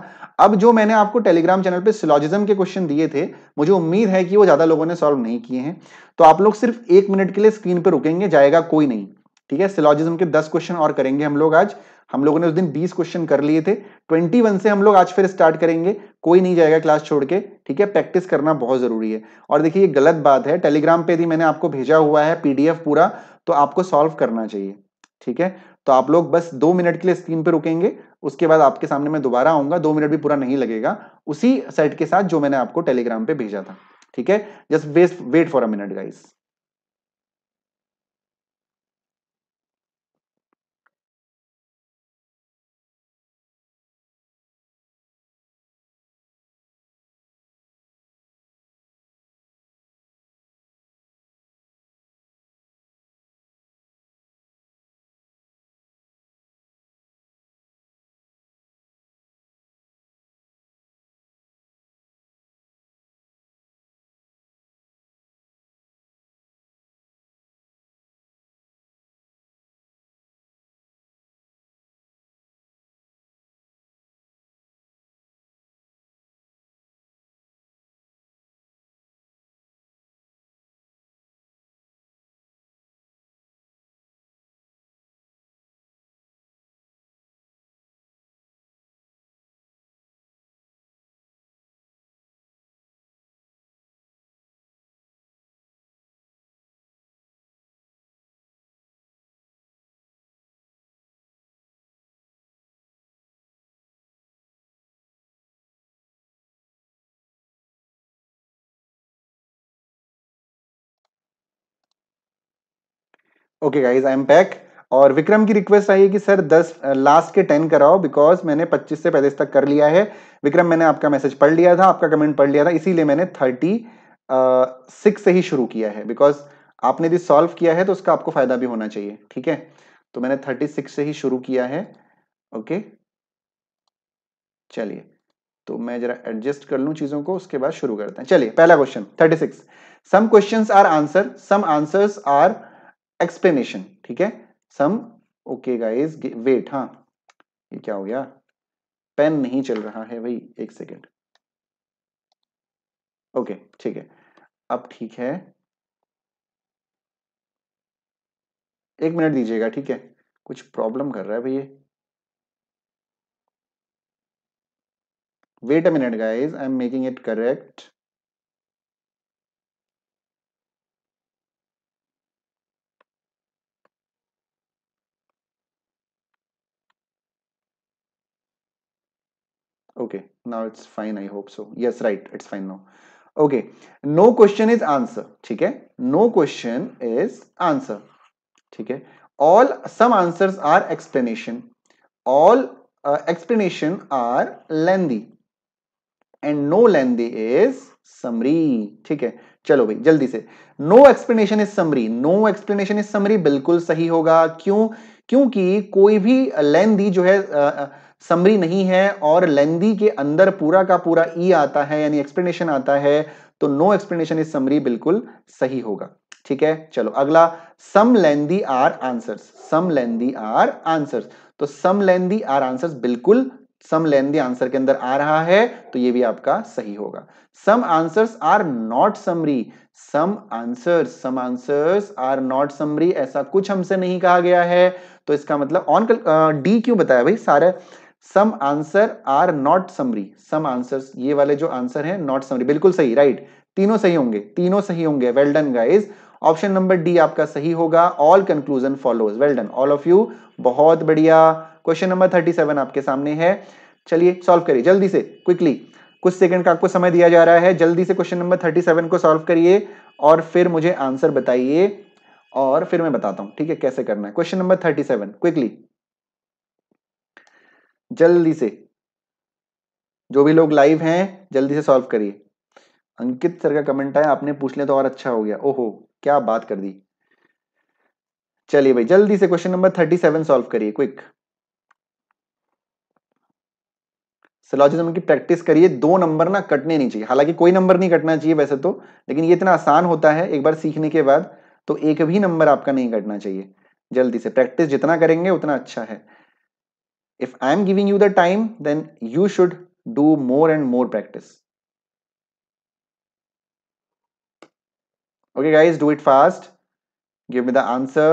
अब जो मैंने आपको टेलीग्राम चैनल पे सिलॉजिज्म के क्वेश्चन दिए थे मुझे उम्मीद है कि वो ज्यादा लोगों ने सॉल्व नहीं किए हैं तो आप लोग सिर्फ एक मिनट के लिए स्क्रीन पर रुकेंगे जाएगा कोई नहीं ठीक है सिलॉजिज्म के दस क्वेश्चन और करेंगे हम लोग आज हम लोगों ने उस दिन बीस क्वेश्चन कर लिए थे ट्वेंटी से हम लोग आज फिर स्टार्ट करेंगे कोई नहीं जाएगा क्लास छोड़ के ठीक है प्रैक्टिस करना बहुत जरूरी है और देखिए ये गलत बात है टेलीग्राम पे भी मैंने आपको भेजा हुआ है पीडीएफ पूरा तो आपको सॉल्व करना चाहिए ठीक है तो आप लोग बस दो मिनट के लिए स्क्रीन पर रुकेंगे उसके बाद आपके सामने मैं दोबारा आऊंगा दो मिनट भी पूरा नहीं लगेगा उसी सेट के साथ जो मैंने आपको टेलीग्राम पे भेजा था ठीक है just west wait for a minute guys okay guys I am back और विक्रम की रिक्वेस्ट आई है कि सर 10 लास्ट के 10 कराओ बिकॉज मैंने 25 से 35 तक कर लिया है विक्रम मैंने आपका मैसेज पढ़ लिया था आपका कमेंट पढ़ लिया था इसीलिए मैंने थर्टी सिक्स से ही शुरू किया है बिकॉज आपने यदि सॉल्व किया है तो उसका आपको फायदा भी होना चाहिए ठीक है तो मैंने थर्टी सिक्स से ही शुरू किया है ओके चलिए तो मैं जरा एडजस्ट कर लू चीजों को उसके बाद शुरू करते हैं चलिए पहला question thirty six some question are answer some answers are explanation ठीक है सम ओके गाइस वेट हाँ ये क्या हो गया पेन नहीं चल रहा है भाई एक सेकेंड ओके ठीक है अब ठीक है एक मिनट दीजिएगा ठीक है कुछ प्रॉब्लम कर रहा है भैया wait a minute guys I am making it correct okay now it's fine i hope so yes right it's fine now okay no question is answer theek hai no question is answer theek hai all some answers are explanation all uh, explanation are lengthy and no lengthy is summary theek hai चलो भाई जल्दी से no explanation is summary no explanation is summary बिल्कुल सही होगा क्यों क्योंकि कोई भी लेंदी जो है uh, uh, समरी नहीं है और लेंदी के अंदर पूरा का पूरा ई e आता है यानी एक्सप्लेनेशन आता है तो नो एक्सप्लेनेशन इज समरी बिल्कुल सही होगा ठीक है चलो अगला some lengthy are answers some lengthy are answers तो सम लेंदी आर आंसर्स बिल्कुल सम लेंदी आंसर के अंदर आ रहा है तो ये भी आपका सही होगा some answers are not summary some answers some answers are not summary ऐसा कुछ हमसे नहीं कहा गया है तो इसका मतलब ऑन डी क्यों बताया भाई सारे some answer are not summary some answer ये वाले जो आंसर है नॉट समरी बिल्कुल सही राइट तीनों सही होंगे तीनों सही होंगे well done guys option number D आपका सही होगा all conclusion follows well done all of you बहुत बढ़िया क्वेश्चन नंबर थर्टी सेवन आपके सामने है चलिए सॉल्व करिए जल्दी से क्विकली कुछ सेकंड का आपको समय दिया जा रहा है जल्दी से क्वेश्चन नंबर थर्टी सेवन को सॉल्व करिए और फिर मुझे आंसर बताइए और फिर मैं बताता हूं ठीक है कैसे करना है question number thirty seven quickly जल्दी से जो भी लोग लाइव हैं जल्दी से सॉल्व करिए अंकित सर का कमेंट आया आपने पूछ लिया तो और अच्छा हो गया ओहो क्या बात कर दी चलिए भाई जल्दी से question number thirty seven solve करिए क्विक सिलोजिज्म की प्रैक्टिस करिए दो नंबर ना कटने नहीं चाहिए हालांकि कोई नंबर नहीं कटना चाहिए वैसे तो लेकिन ये इतना आसान होता है एक बार सीखने के बाद तो एक भी नंबर आपका नहीं कटना चाहिए जल्दी से प्रैक्टिस जितना करेंगे उतना अच्छा है if i am giving you the time then you should do more and more practice okay guys do it fast give me the answer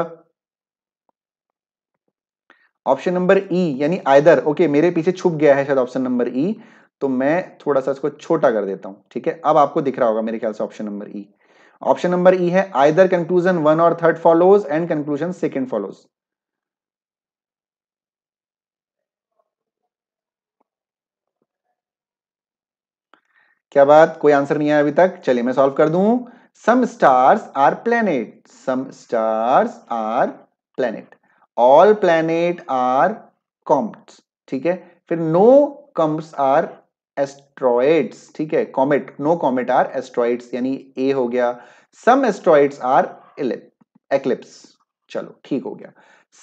option number E यानी आइदर ओके मेरे पीछे छुप गया है शायद ऑप्शन नंबर ई तो मैं थोड़ा सा इसको छोटा कर देता हूं ठीक है अब आपको दिख रहा होगा मेरे ख्याल से option number E option number E है आइदर कंक्लूजन वन और third follows and conclusion second follows क्या बात कोई आंसर नहीं आया अभी तक चलिए मैं सॉल्व कर दू some stars are planet some stars are planet all planet are comets ठीक है फिर नो कम्स आर एस्ट्रॉइड्स ठीक है comet no comet are asteroids यानी ए हो गया सम एस्ट्रॉइड्स आर एक्लिप्स चलो ठीक हो गया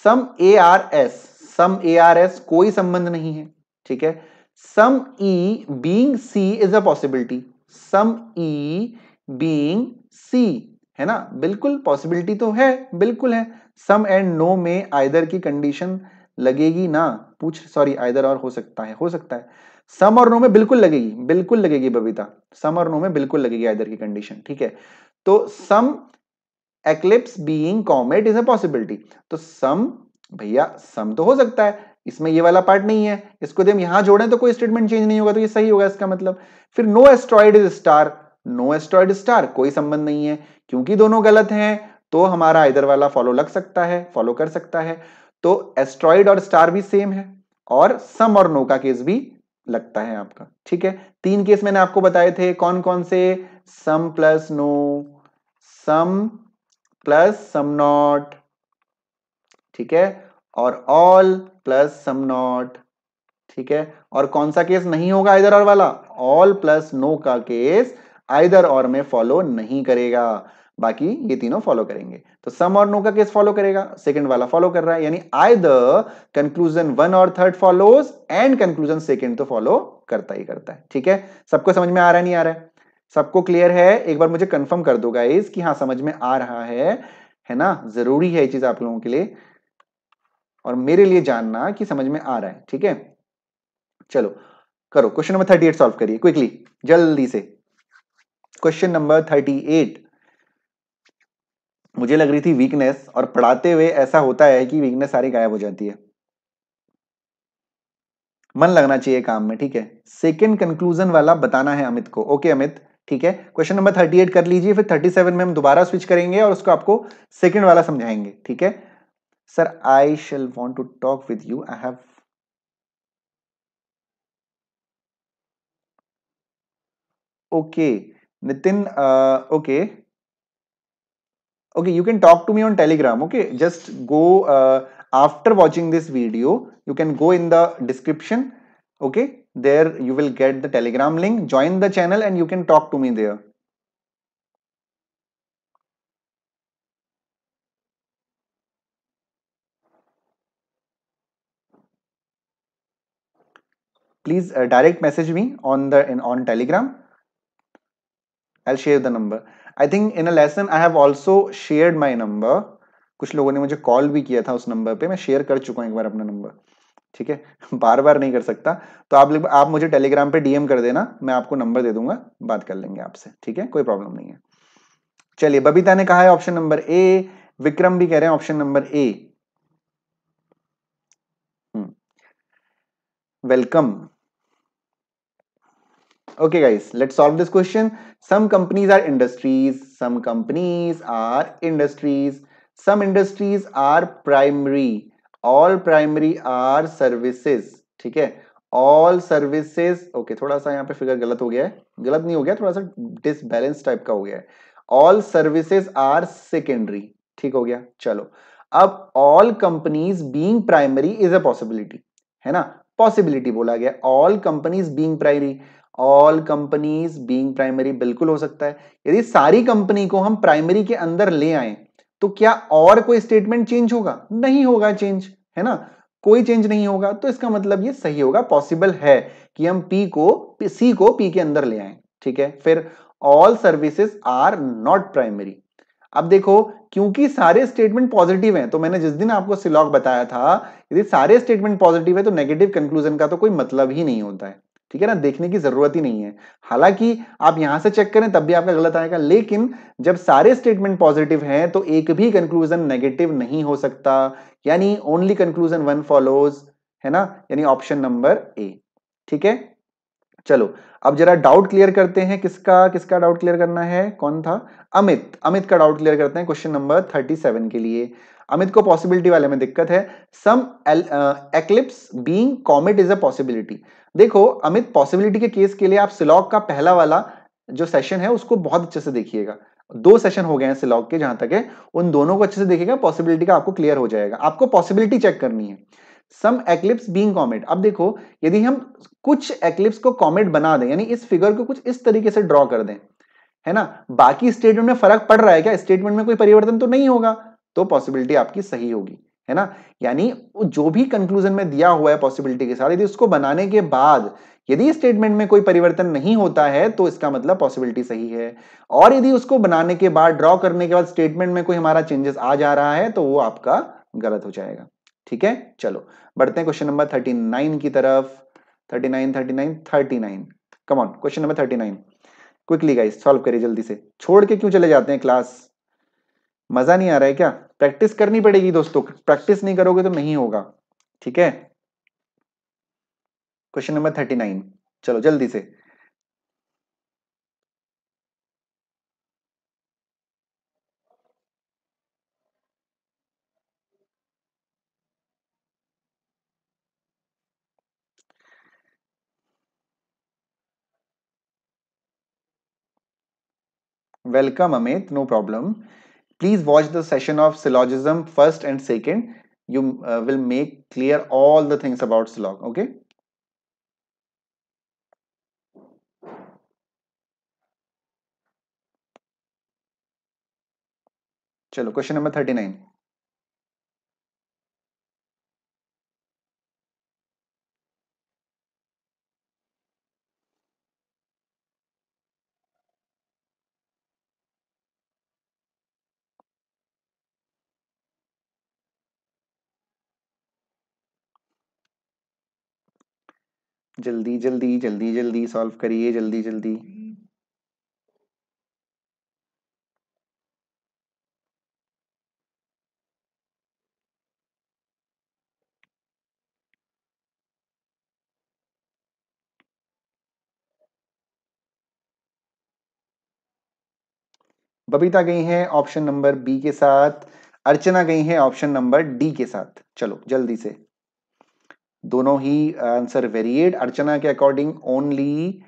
some A are S some A are S कोई संबंध नहीं है ठीक है some E being C is a possibility some E being C है ना बिल्कुल पॉसिबिलिटी तो है बिल्कुल है सम एंड नो में आइदर की कंडीशन लगेगी ना पूछ सॉरी आइदर और हो सकता है हो सकता है सम और नो में बिल्कुल लगेगी बिल्कुल लगेगी बबीता सम और नो में बिल्कुल लगेगी आइदर की कंडीशन ठीक है तो some eclipse being comet is a possibility तो सम भैया सम तो हो सकता है इसमें ये वाला पार्ट नहीं है इसको यदि हम यहां जोड़ें तो कोई स्टेटमेंट चेंज नहीं होगा तो ये सही होगा इसका मतलब फिर no asteroid is star no asteroid star कोई संबंध नहीं है क्योंकि दोनों गलत हैं तो हमारा इधर वाला फॉलो लग सकता है फॉलो कर सकता है तो एस्ट्रॉइड और स्टार भी सेम है और सम और नो का केस भी लगता है आपका ठीक है तीन केस मैंने आपको बताए थे कौन कौन से some plus no some plus some not ठीक है और ऑल प्लस सम नॉट ठीक है और कौन सा केस नहीं होगा आइदर और वाला ऑल प्लस नो का केस आइदर और में फॉलो नहीं करेगा बाकी ये तीनों फॉलो करेंगे तो सम और नो का केस फॉलो करेगा सेकंड वाला फॉलो कर रहा है यानी आइदर कंक्लूजन वन और third follows and conclusion second तो फॉलो करता ही करता है ठीक है सबको समझ में आ रहा है नहीं आ रहा है सबको क्लियर है एक बार मुझे कंफर्म कर दो गाइस कि हाँ समझ में आ रहा है है ना जरूरी है ये चीज आप लोगों के लिए और मेरे लिए जानना कि समझ में आ रहा है ठीक है चलो करो question number thirty eight solve करिए क्विकली जल्दी से क्वेश्चन नंबर थर्टी एट मुझे लग रही थी वीकनेस और पढ़ाते हुए ऐसा होता है कि वीकनेस सारी गायब हो जाती है मन लगना चाहिए काम में ठीक है सेकेंड कंक्लूजन वाला बताना है अमित को ओके अमित ठीक है क्वेश्चन नंबर थर्टी एट कर लीजिए फिर थर्टी सेवन में हम दोबारा स्विच करेंगे और उसको आपको सेकेंड वाला समझाएंगे ठीक है Sir, I shall want to talk with you. I have okay Nitin uh, okay okay you can talk to me on telegram okay just go uh, after watching this video you can go in the description okay there you will get the telegram link join the channel and you can talk to me there please uh, direct message me on the in, on telegram i'll share the number i think in a lesson i have also shared my number कुछ लोगों ने मुझे call भी किया था उस number पे मैं शेयर कर चुका हूँ एक बार अपना नंबर ठीक है बार बार नहीं कर सकता तो आप आप मुझे टेलीग्राम पे डीएम कर देना मैं आपको नंबर दे दूंगा बात कर लेंगे आपसे ठीक है कोई प्रॉब्लम नहीं है चलिए बबीता ने कहा है ऑप्शन नंबर ए विक्रम भी कह रहे हैं option number A welcome okay guys let's solve this question some companies are industries some companies are industries some industries are primary all primary are services ठीक है ऑल सर्विसेज ओके थोड़ा सा यहाँ पे फिगर गलत हो गया है गलत नहीं हो गया थोड़ा सा डिसबैलेंस टाइप का हो गया है ऑल सर्विसेज आर सेकेंडरी ठीक हो गया चलो अब all companies being primary is a possibility है ना पॉसिबिलिटी बोला गया all companies being primary all companies being primary बिल्कुल हो सकता है यदि सारी कंपनी को हम प्राइमरी के अंदर ले आए तो क्या और कोई स्टेटमेंट चेंज होगा नहीं होगा चेंज है ना कोई चेंज नहीं होगा तो इसका मतलब ये सही होगा पॉसिबल है कि हम पी को सी को पी के अंदर ले आए ठीक है फिर all services are not primary अब देखो क्योंकि सारे स्टेटमेंट पॉजिटिव हैं तो मैंने जिस दिन आपको सिलॉग बताया था यदि सारे स्टेटमेंट पॉजिटिव है तो नेगेटिव कंक्लूजन का तो कोई मतलब ही नहीं होता है ठीक है ना देखने की जरूरत ही नहीं है हालांकि आप यहां से चेक करें तब भी आपका गलत आएगा लेकिन जब सारे स्टेटमेंट पॉजिटिव हैं तो एक भी कंक्लूजन नेगेटिव नहीं हो सकता यानी ओनली कंक्लूजन वन फॉलोज है ना यानी ऑप्शन नंबर ए ठीक है चलो अब जरा डाउट क्लियर करते हैं किसका किसका डाउट क्लियर करना है कौन था अमित अमित का डाउट क्लियर करते हैं क्वेश्चन नंबर थर्टी सेवन के लिए अमित को पॉसिबिलिटी वाले में दिक्कत है some eclipse being comet is a possibility देखो अमित पॉसिबिलिटी के केस के लिए आप सिलॉक का पहला वाला जो सेशन है उसको बहुत अच्छे से देखिएगा दो सेशन हो गए हैं सिलॉक के जहां तक है उन दोनों को अच्छे से देखिएगा पॉसिबिलिटी का आपको क्लियर हो जाएगा आपको पॉसिबिलिटी चेक करनी है सम एक्लिप्स बींग कॉमेट अब देखो यदि हम कुछ एक्लिप्स को कॉमेट बना दें यानी इस फिगर को कुछ इस तरीके से ड्रॉ कर दें है ना बाकी स्टेटमेंट में फर्क पड़ रहा है क्या स्टेटमेंट में कोई परिवर्तन तो नहीं होगा तो पॉसिबिलिटी आपकी सही होगी है ना यानी जो भी कंक्लूजन में दिया हुआ है पॉसिबिलिटी के साथ यदि उसको बनाने के बाद यदि स्टेटमेंट में कोई परिवर्तन नहीं होता है तो इसका मतलब पॉसिबिलिटी सही है और यदि उसको बनाने के बाद ड्रॉ करने के बाद स्टेटमेंट में कोई हमारा चेंजेस आ जा रहा है तो वो आपका गलत हो जाएगा ठीक है चलो बढ़ते हैं क्वेश्चन नंबर थर्टी नाइन की तरफ thirty nine thirty nine thirty nine come on question number thirty nine quickly guys solve करिए जल्दी से छोड़ के क्यों चले जाते हैं क्लास मजा नहीं आ रहा है क्या प्रैक्टिस करनी पड़ेगी दोस्तों प्रैक्टिस नहीं करोगे तो नहीं होगा ठीक है क्वेश्चन नंबर थर्टी नाइन चलो जल्दी से welcome Amit no problem please watch the session of syllogism first and second you uh, will make clear all the things about slog okay chalo question number 39 जल्दी जल्दी जल्दी जल्दी सॉल्व करिए जल्दी जल्दी बबीता गई है ऑप्शन नंबर बी के साथ अर्चना गई है ऑप्शन नंबर डी के साथ चलो जल्दी से दोनों ही आंसर uh, वेरिएट अर्चना के अकॉर्डिंग ओनली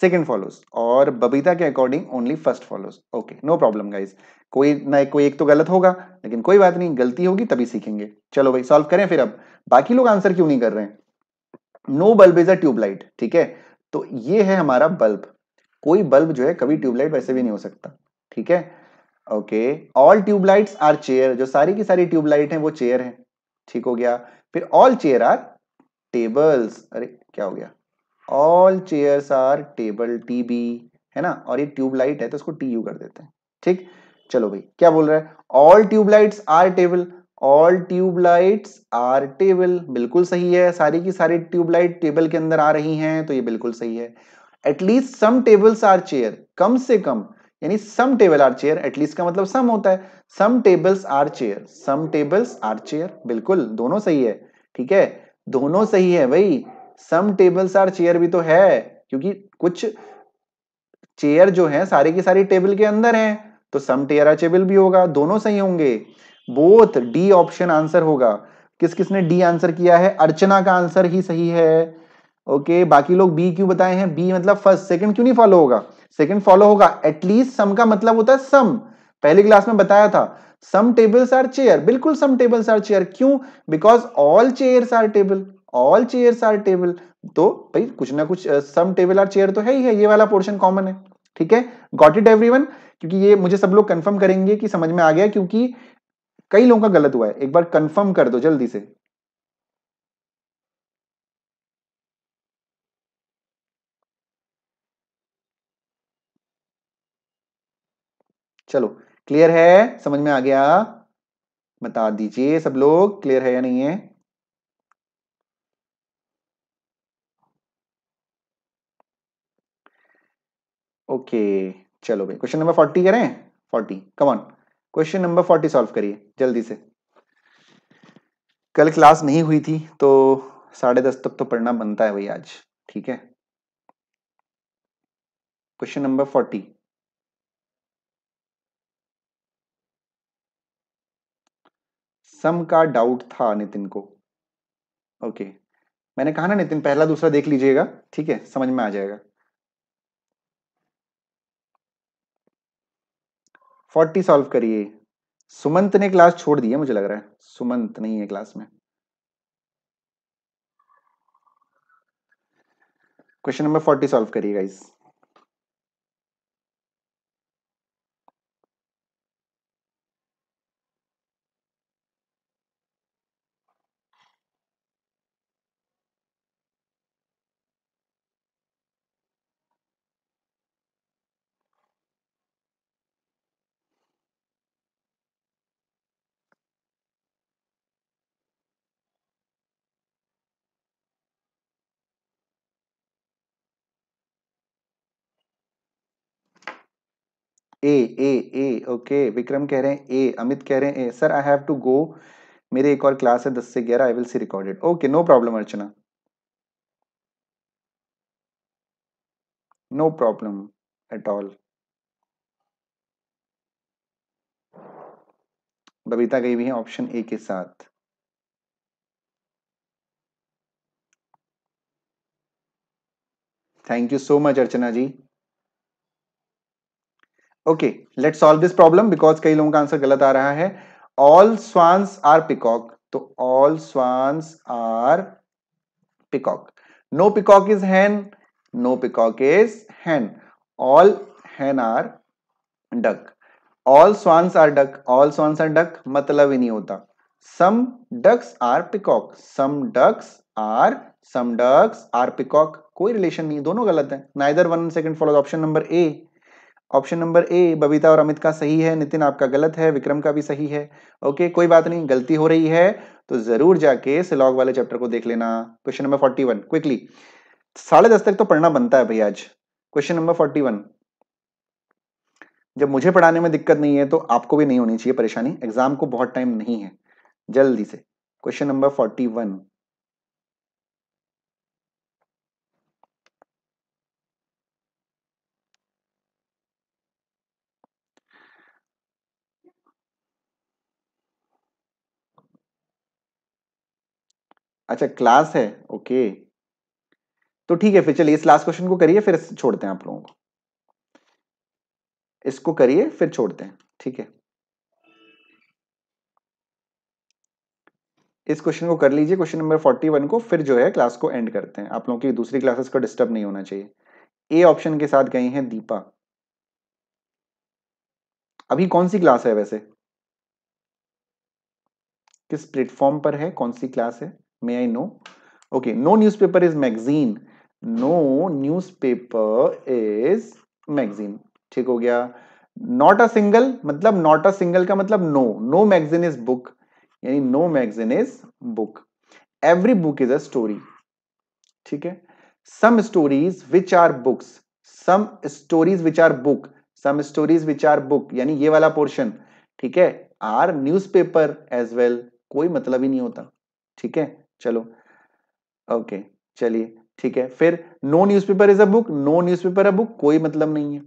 सेकेंड फॉलोज और बबीता के according only first follows okay no problem guys कोई ना कोई एक तो गलत होगा लेकिन कोई बात नहीं गलती होगी तभी सीखेंगे चलो भाई सॉल्व करें फिर अब बाकी लोग आंसर क्यों नहीं कर रहे हैं no bulb is a tube light ठीक है तो ये है हमारा बल्ब कोई बल्ब जो है कभी ट्यूबलाइट वैसे भी नहीं हो सकता ठीक है okay all tube lights are chair जो सारी की सारी ट्यूबलाइट है वो चेयर है ठीक हो गया फिर ऑल चेयर आर टेबल्स अरे क्या हो गया all chairs are table T B है ना और ये ट्यूबलाइट है तो इसको टी यू कर देते हैं ठीक चलो भाई क्या बोल रहा है all tube lights are table all tube lights are table बिल्कुल सही है सारी की सारी ट्यूबलाइट टेबल के अंदर आ रही हैं तो ये बिल्कुल सही है at least some tables are chair कम से कम यानी some table are chair at least का मतलब सम होता है some tables are chair some tables are chair बिल्कुल दोनों सही है ठीक है दोनों सही है भाई सम टेबल्स आर चेयर भी तो है क्योंकि कुछ चेयर जो है सारे की सारी टेबल के अंदर है तो सम टेयर आर टेबल भी होगा दोनों सही होंगे बोथ डी ऑप्शन आंसर होगा किस किसने डी आंसर किया है अर्चना का आंसर ही सही है ओके okay, बाकी लोग बी क्यों बताए हैं बी मतलब फर्स्ट सेकंड क्यों नहीं फॉलो होगा सेकंड फॉलो होगा एटलीस्ट सम का मतलब होता है सम पहले क्लास में बताया था सम टेबल्स आर चेयर बिल्कुल सम टेबल्स आर चेयर क्यों because all chairs are table all chairs are table तो भाई कुछ ना कुछ सम टेबल आर चेयर तो है ही है ये वाला पोर्शन कॉमन है ठीक है गॉट इट एवरी क्योंकि ये मुझे सब लोग कंफर्म करेंगे कि समझ में आ गया क्योंकि कई लोगों का गलत हुआ है एक बार कंफर्म कर दो जल्दी से चलो क्लियर है समझ में आ गया बता दीजिए सब लोग क्लियर है या नहीं है ओके okay, चलो भाई क्वेश्चन नंबर फोर्टी करें forty come on question number forty solve करिए जल्दी से कल क्लास नहीं हुई थी तो साढ़े दस तक तो पढ़ना बनता है भाई आज ठीक है क्वेश्चन नंबर फोर्टी सम का डाउट था नितिन को ओके मैंने कहा ना नितिन पहला दूसरा देख लीजिएगा ठीक है समझ में आ जाएगा फोर्टी सॉल्व करिए सुमंत ने क्लास छोड़ दी है मुझे लग रहा है सुमंत नहीं है क्लास में क्वेश्चन नंबर फोर्टी सॉल्व करिए guys A A A okay Vikram कह रहे हैं ए अमित कह रहे हैं A sir I have to go मेरे एक और क्लास है दस से ग्यारह I will see recorded okay no problem Archana no problem at all Babita गई हुई है ऑप्शन ए के साथ thank you so much Archana ji okay let solve this problem because कई लोगों का आंसर गलत आ रहा है ऑल स्वांस आर पिकॉक तो all swans are peacock no peacock is hen no peacock is hen all hen are duck all swans are duck all swans are duck मतलब ही नहीं होता some ducks are peacock some ducks are some ducks are peacock कोई relation नहीं दोनों गलत है neither one second follow option number A option number A Babita और अमित का सही है नितिन आपका गलत है विक्रम का भी सही है ओके कोई बात नहीं गलती हो रही है तो जरूर जाके सिलॉग वाले चैप्टर को देख लेना question number forty one quickly साढ़े दस तक तो पढ़ना बनता है भैया आज क्वेश्चन नंबर फोर्टी वन जब मुझे पढ़ाने में दिक्कत नहीं है तो आपको भी नहीं होनी चाहिए परेशानी एग्जाम को बहुत टाइम नहीं है जल्दी से क्वेश्चन नंबर फोर्टी वन अच्छा क्लास है ओके तो ठीक है फिर चलिए इस लास्ट क्वेश्चन को करिए फिर छोड़ते हैं आप लोगों को इसको करिए फिर छोड़ते हैं ठीक है इस क्वेश्चन को कर लीजिए क्वेश्चन नंबर फोर्टी वन को फिर जो है क्लास को एंड करते हैं आप लोगों की दूसरी क्लासेस को डिस्टर्ब नहीं होना चाहिए ए ऑप्शन के साथ गई हैं दीपा अभी कौन सी क्लास है वैसे किस प्लेटफॉर्म पर है कौन सी क्लास है may i know okay no newspaper is magazine no newspaper is magazine ठीक हो गया नॉट अ सिंगल मतलब नॉट अ सिंगल का मतलब no no magazine is book यानी no magazine is book every book is a story ठीक है some stories which are books some stories which are book some stories which are book यानी ये वाला portion ठीक है आर पेपर एज वेल कोई मतलब ही नहीं होता ठीक है चलो ओके चलिए ठीक है फिर no newspaper is a book no newspaper a book कोई मतलब नहीं है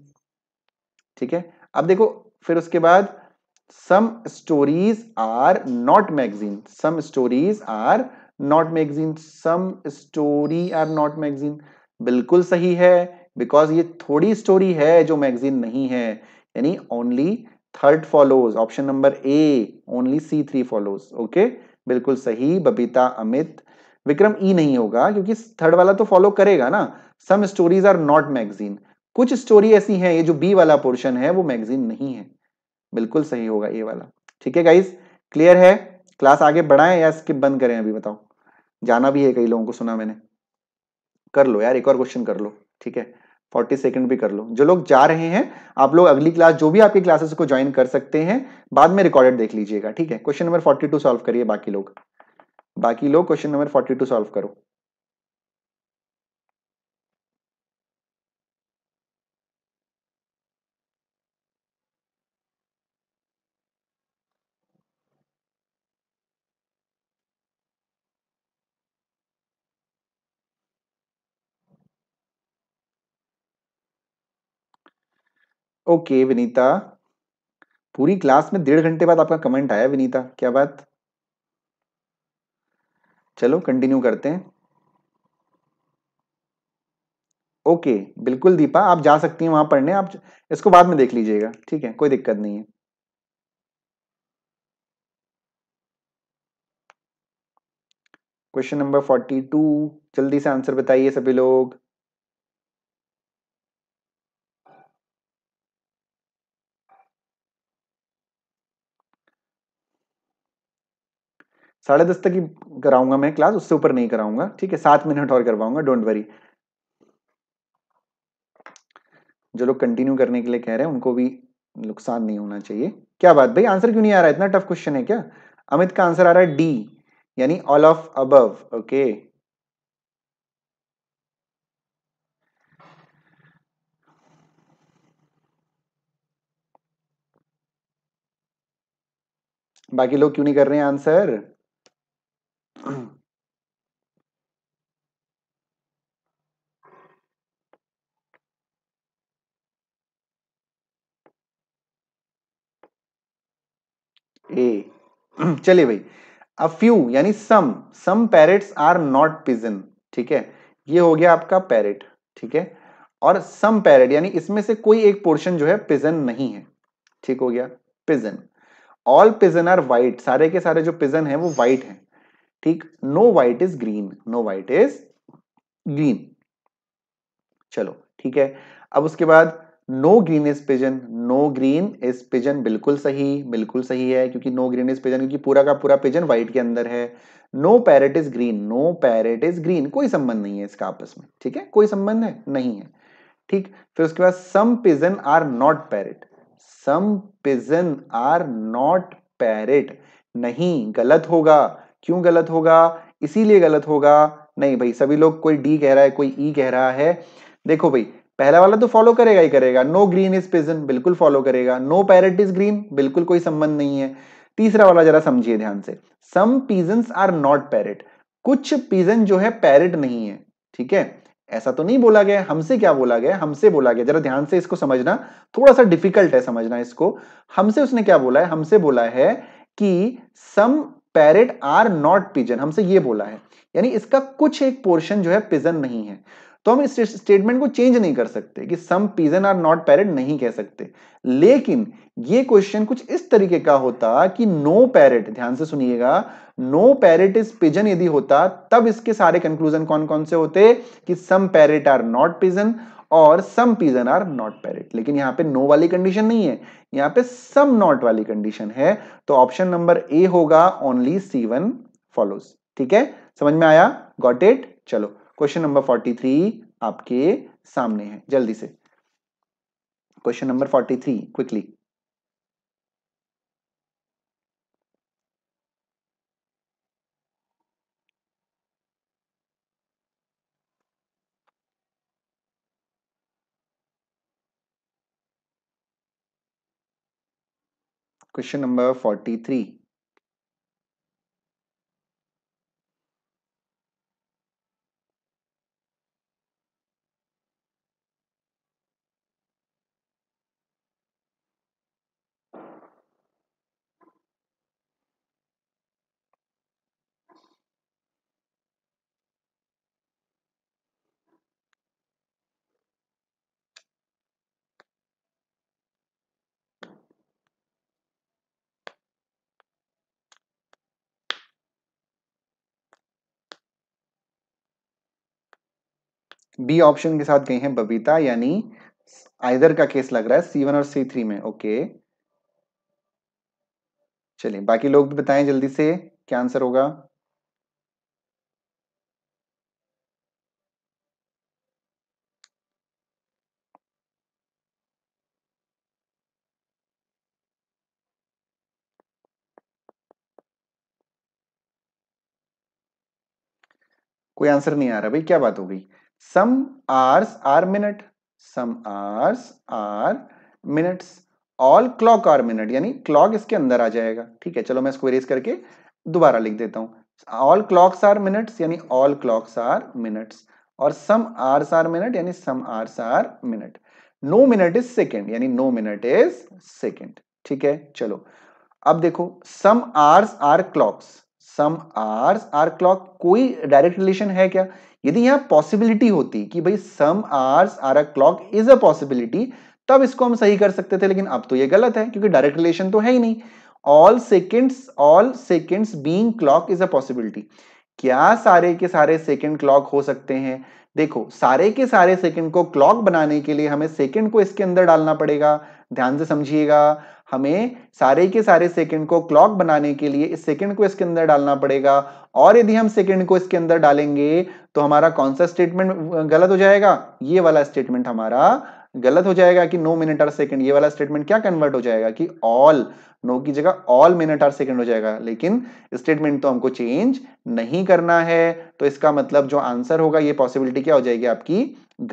ठीक है अब देखो फिर उसके बाद some stories are not magazine some stories are not magazine some story are not magazine बिल्कुल सही है बिकॉज ये थोड़ी स्टोरी है जो मैगजीन नहीं है यानी only third follows option number A only C three follows okay बिल्कुल सही बबीता अमित विक्रम ई नहीं होगा क्योंकि थर्ड वाला तो फॉलो करेगा ना some stories are not magazine कुछ स्टोरी ऐसी हैं ये जो बी वाला पोर्शन है वो मैगजीन नहीं है बिल्कुल सही होगा ए वाला ठीक है गाइज क्लियर है क्लास आगे बढ़ाएं या स्किप बंद करें अभी बताओ जाना भी है कई लोगों को सुना मैंने कर लो यार एक और क्वेश्चन कर लो ठीक है फोर्टी सेकेंड भी कर लो जो लोग जा रहे हैं आप लोग अगली क्लास जो भी आपकी क्लासेस को ज्वाइन कर सकते हैं बाद में रिकॉर्डेड देख लीजिएगा ठीक है question number forty two solve करिए बाकी लोग बाकी लोग question number forty two solve करो ओके विनीता पूरी क्लास में डेढ़ घंटे बाद आपका कमेंट आया विनीता क्या बात चलो कंटिन्यू करते हैं ओके बिल्कुल दीपा आप जा सकती हैं वहां पढ़ने आप इसको बाद में देख लीजिएगा ठीक है कोई दिक्कत नहीं है क्वेश्चन नंबर फोर्टी टू जल्दी से आंसर बताइए सभी लोग साढ़े दस तक ही कराऊंगा मैं क्लास उससे ऊपर नहीं कराऊंगा ठीक है सात मिनट और करवाऊंगा डोंट वरी जो लोग कंटिन्यू करने के लिए कह रहे हैं उनको भी नुकसान नहीं होना चाहिए क्या बात भाई आंसर क्यों नहीं आ रहा है इतना टफ क्वेश्चन है क्या अमित का आंसर आ रहा है डी यानी ऑल ऑफ अबव ओके बाकी लोग क्यों नहीं कर रहे हैं आंसर ए चलिए भाई अ फ्यू यानी some some parrots are not pigeon ठीक है ये हो गया आपका पैरेट ठीक है और सम पैरेट यानी इसमें से कोई एक पोर्शन जो है पिजन नहीं है ठीक हो गया pigeon all pigeon are white सारे के सारे जो पिजन है वो वाइट हैं ठीक no white is green no white is green चलो ठीक है अब उसके बाद no green is pigeon no green is pigeon बिल्कुल सही बिल्कुल सही है क्योंकि नो ग्रीन इज पिजन क्योंकि पूरा का पूरा पिजन व्हाइट के अंदर है no parrot is green no parrot is green कोई संबंध नहीं है इसका आपस में ठीक है कोई संबंध है नहीं है ठीक फिर उसके बाद some pigeon are not parrot some pigeon are not parrot नहीं गलत होगा क्यों गलत होगा इसीलिए गलत होगा नहीं भाई सभी लोग कोई डी कह रहा है कोई ई e कह रहा है देखो भाई पहला वाला तो फॉलो करेगा ही करेगा नो ग्रीन इज पिजन बिल्कुल फॉलो करेगा नो पैरट इज ग्रीन बिल्कुल कोई संबंध नहीं है तीसरा वाला जरा समझिए ध्यान से some pigeon are not parrot कुछ पीजन जो है पैरट नहीं है ठीक है ऐसा तो नहीं बोला गया हमसे क्या बोला गया हमसे बोला गया जरा ध्यान से इसको समझना थोड़ा सा डिफिकल्ट है समझना इसको हमसे उसने क्या बोला है हमसे बोला है कि some parrot are not pigeon हमसे ये बोला है यानी इसका कुछ एक पोर्शन जो है पिजन नहीं है तो हम इस स्टेटमेंट को चेंज नहीं कर सकते कि some pigeon are not parrot नहीं कह सकते लेकिन ये क्वेश्चन कुछ इस तरीके का होता कि नो पैरेट ध्यान से सुनिएगा नो पैरेट इज पिजन यदि होता तब इसके सारे कंक्लूजन कौन कौन से होते कि some parrot are not pigeon और some pigeon are not parrot लेकिन यहां पे नो वाली कंडीशन नहीं है यहां पे सम नॉट वाली कंडीशन है तो ऑप्शन नंबर ए होगा ओनली सी वन फॉलोज ठीक है समझ में आया गॉट इट चलो क्वेश्चन नंबर फोर्टी थ्री आपके सामने है जल्दी से question number forty three quickly Question number 43. B option के साथ गई हैं बबीता यानी आइदर का केस लग रहा है सी वन और सी थ्री में ओके चलिए बाकी लोग भी बताएं जल्दी से क्या आंसर होगा कोई आंसर नहीं आ रहा भाई क्या बात हो गई some hours are minute some hours are minutes all clock are minute यानी क्लॉक इसके अंदर आ जाएगा ठीक है चलो मैं इसको इरेज करके दोबारा लिख देता हूँ ऑल क्लॉक्स आर मिनट्स यानी ऑल क्लॉक्स आर मिनट्स और सम आर्स आर मिनट यानी some hours are minute no minute is second यानी नो मिनट इज सेकेंड ठीक है चलो अब देखो some hours are clocks some hours are clock कोई डायरेक्ट रिलेशन है क्या यदि यहाँ पॉसिबिलिटी होती कि भाई some hours are a clock is a possibility तब इसको हम सही कर सकते थे लेकिन अब तो ये गलत है क्योंकि डायरेक्ट रिलेशन तो है ही नहीं all seconds all seconds being clock is a possibility क्या सारे के सारे सेकेंड क्लॉक हो सकते हैं देखो सारे के सारे सेकेंड को क्लॉक बनाने के लिए हमें सेकेंड को इसके अंदर डालना पड़ेगा ध्यान से समझिएगा हमें सारे के सारे सेकंड को क्लॉक बनाने के लिए इस सेकंड को इसके अंदर डालना पड़ेगा और यदि हम सेकंड को इसके अंदर डालेंगे तो हमारा कौन सा स्टेटमेंट गलत हो जाएगा ये वाला स्टेटमेंट हमारा गलत हो जाएगा कि नो मिनट आर सेकंड ये वाला स्टेटमेंट क्या कन्वर्ट हो जाएगा कि ऑल नो की जगह ऑल मिनट आर सेकंड हो जाएगा लेकिन स्टेटमेंट तो हमको चेंज नहीं करना है तो इसका मतलब जो आंसर होगा ये पॉसिबिलिटी क्या हो जाएगी आपकी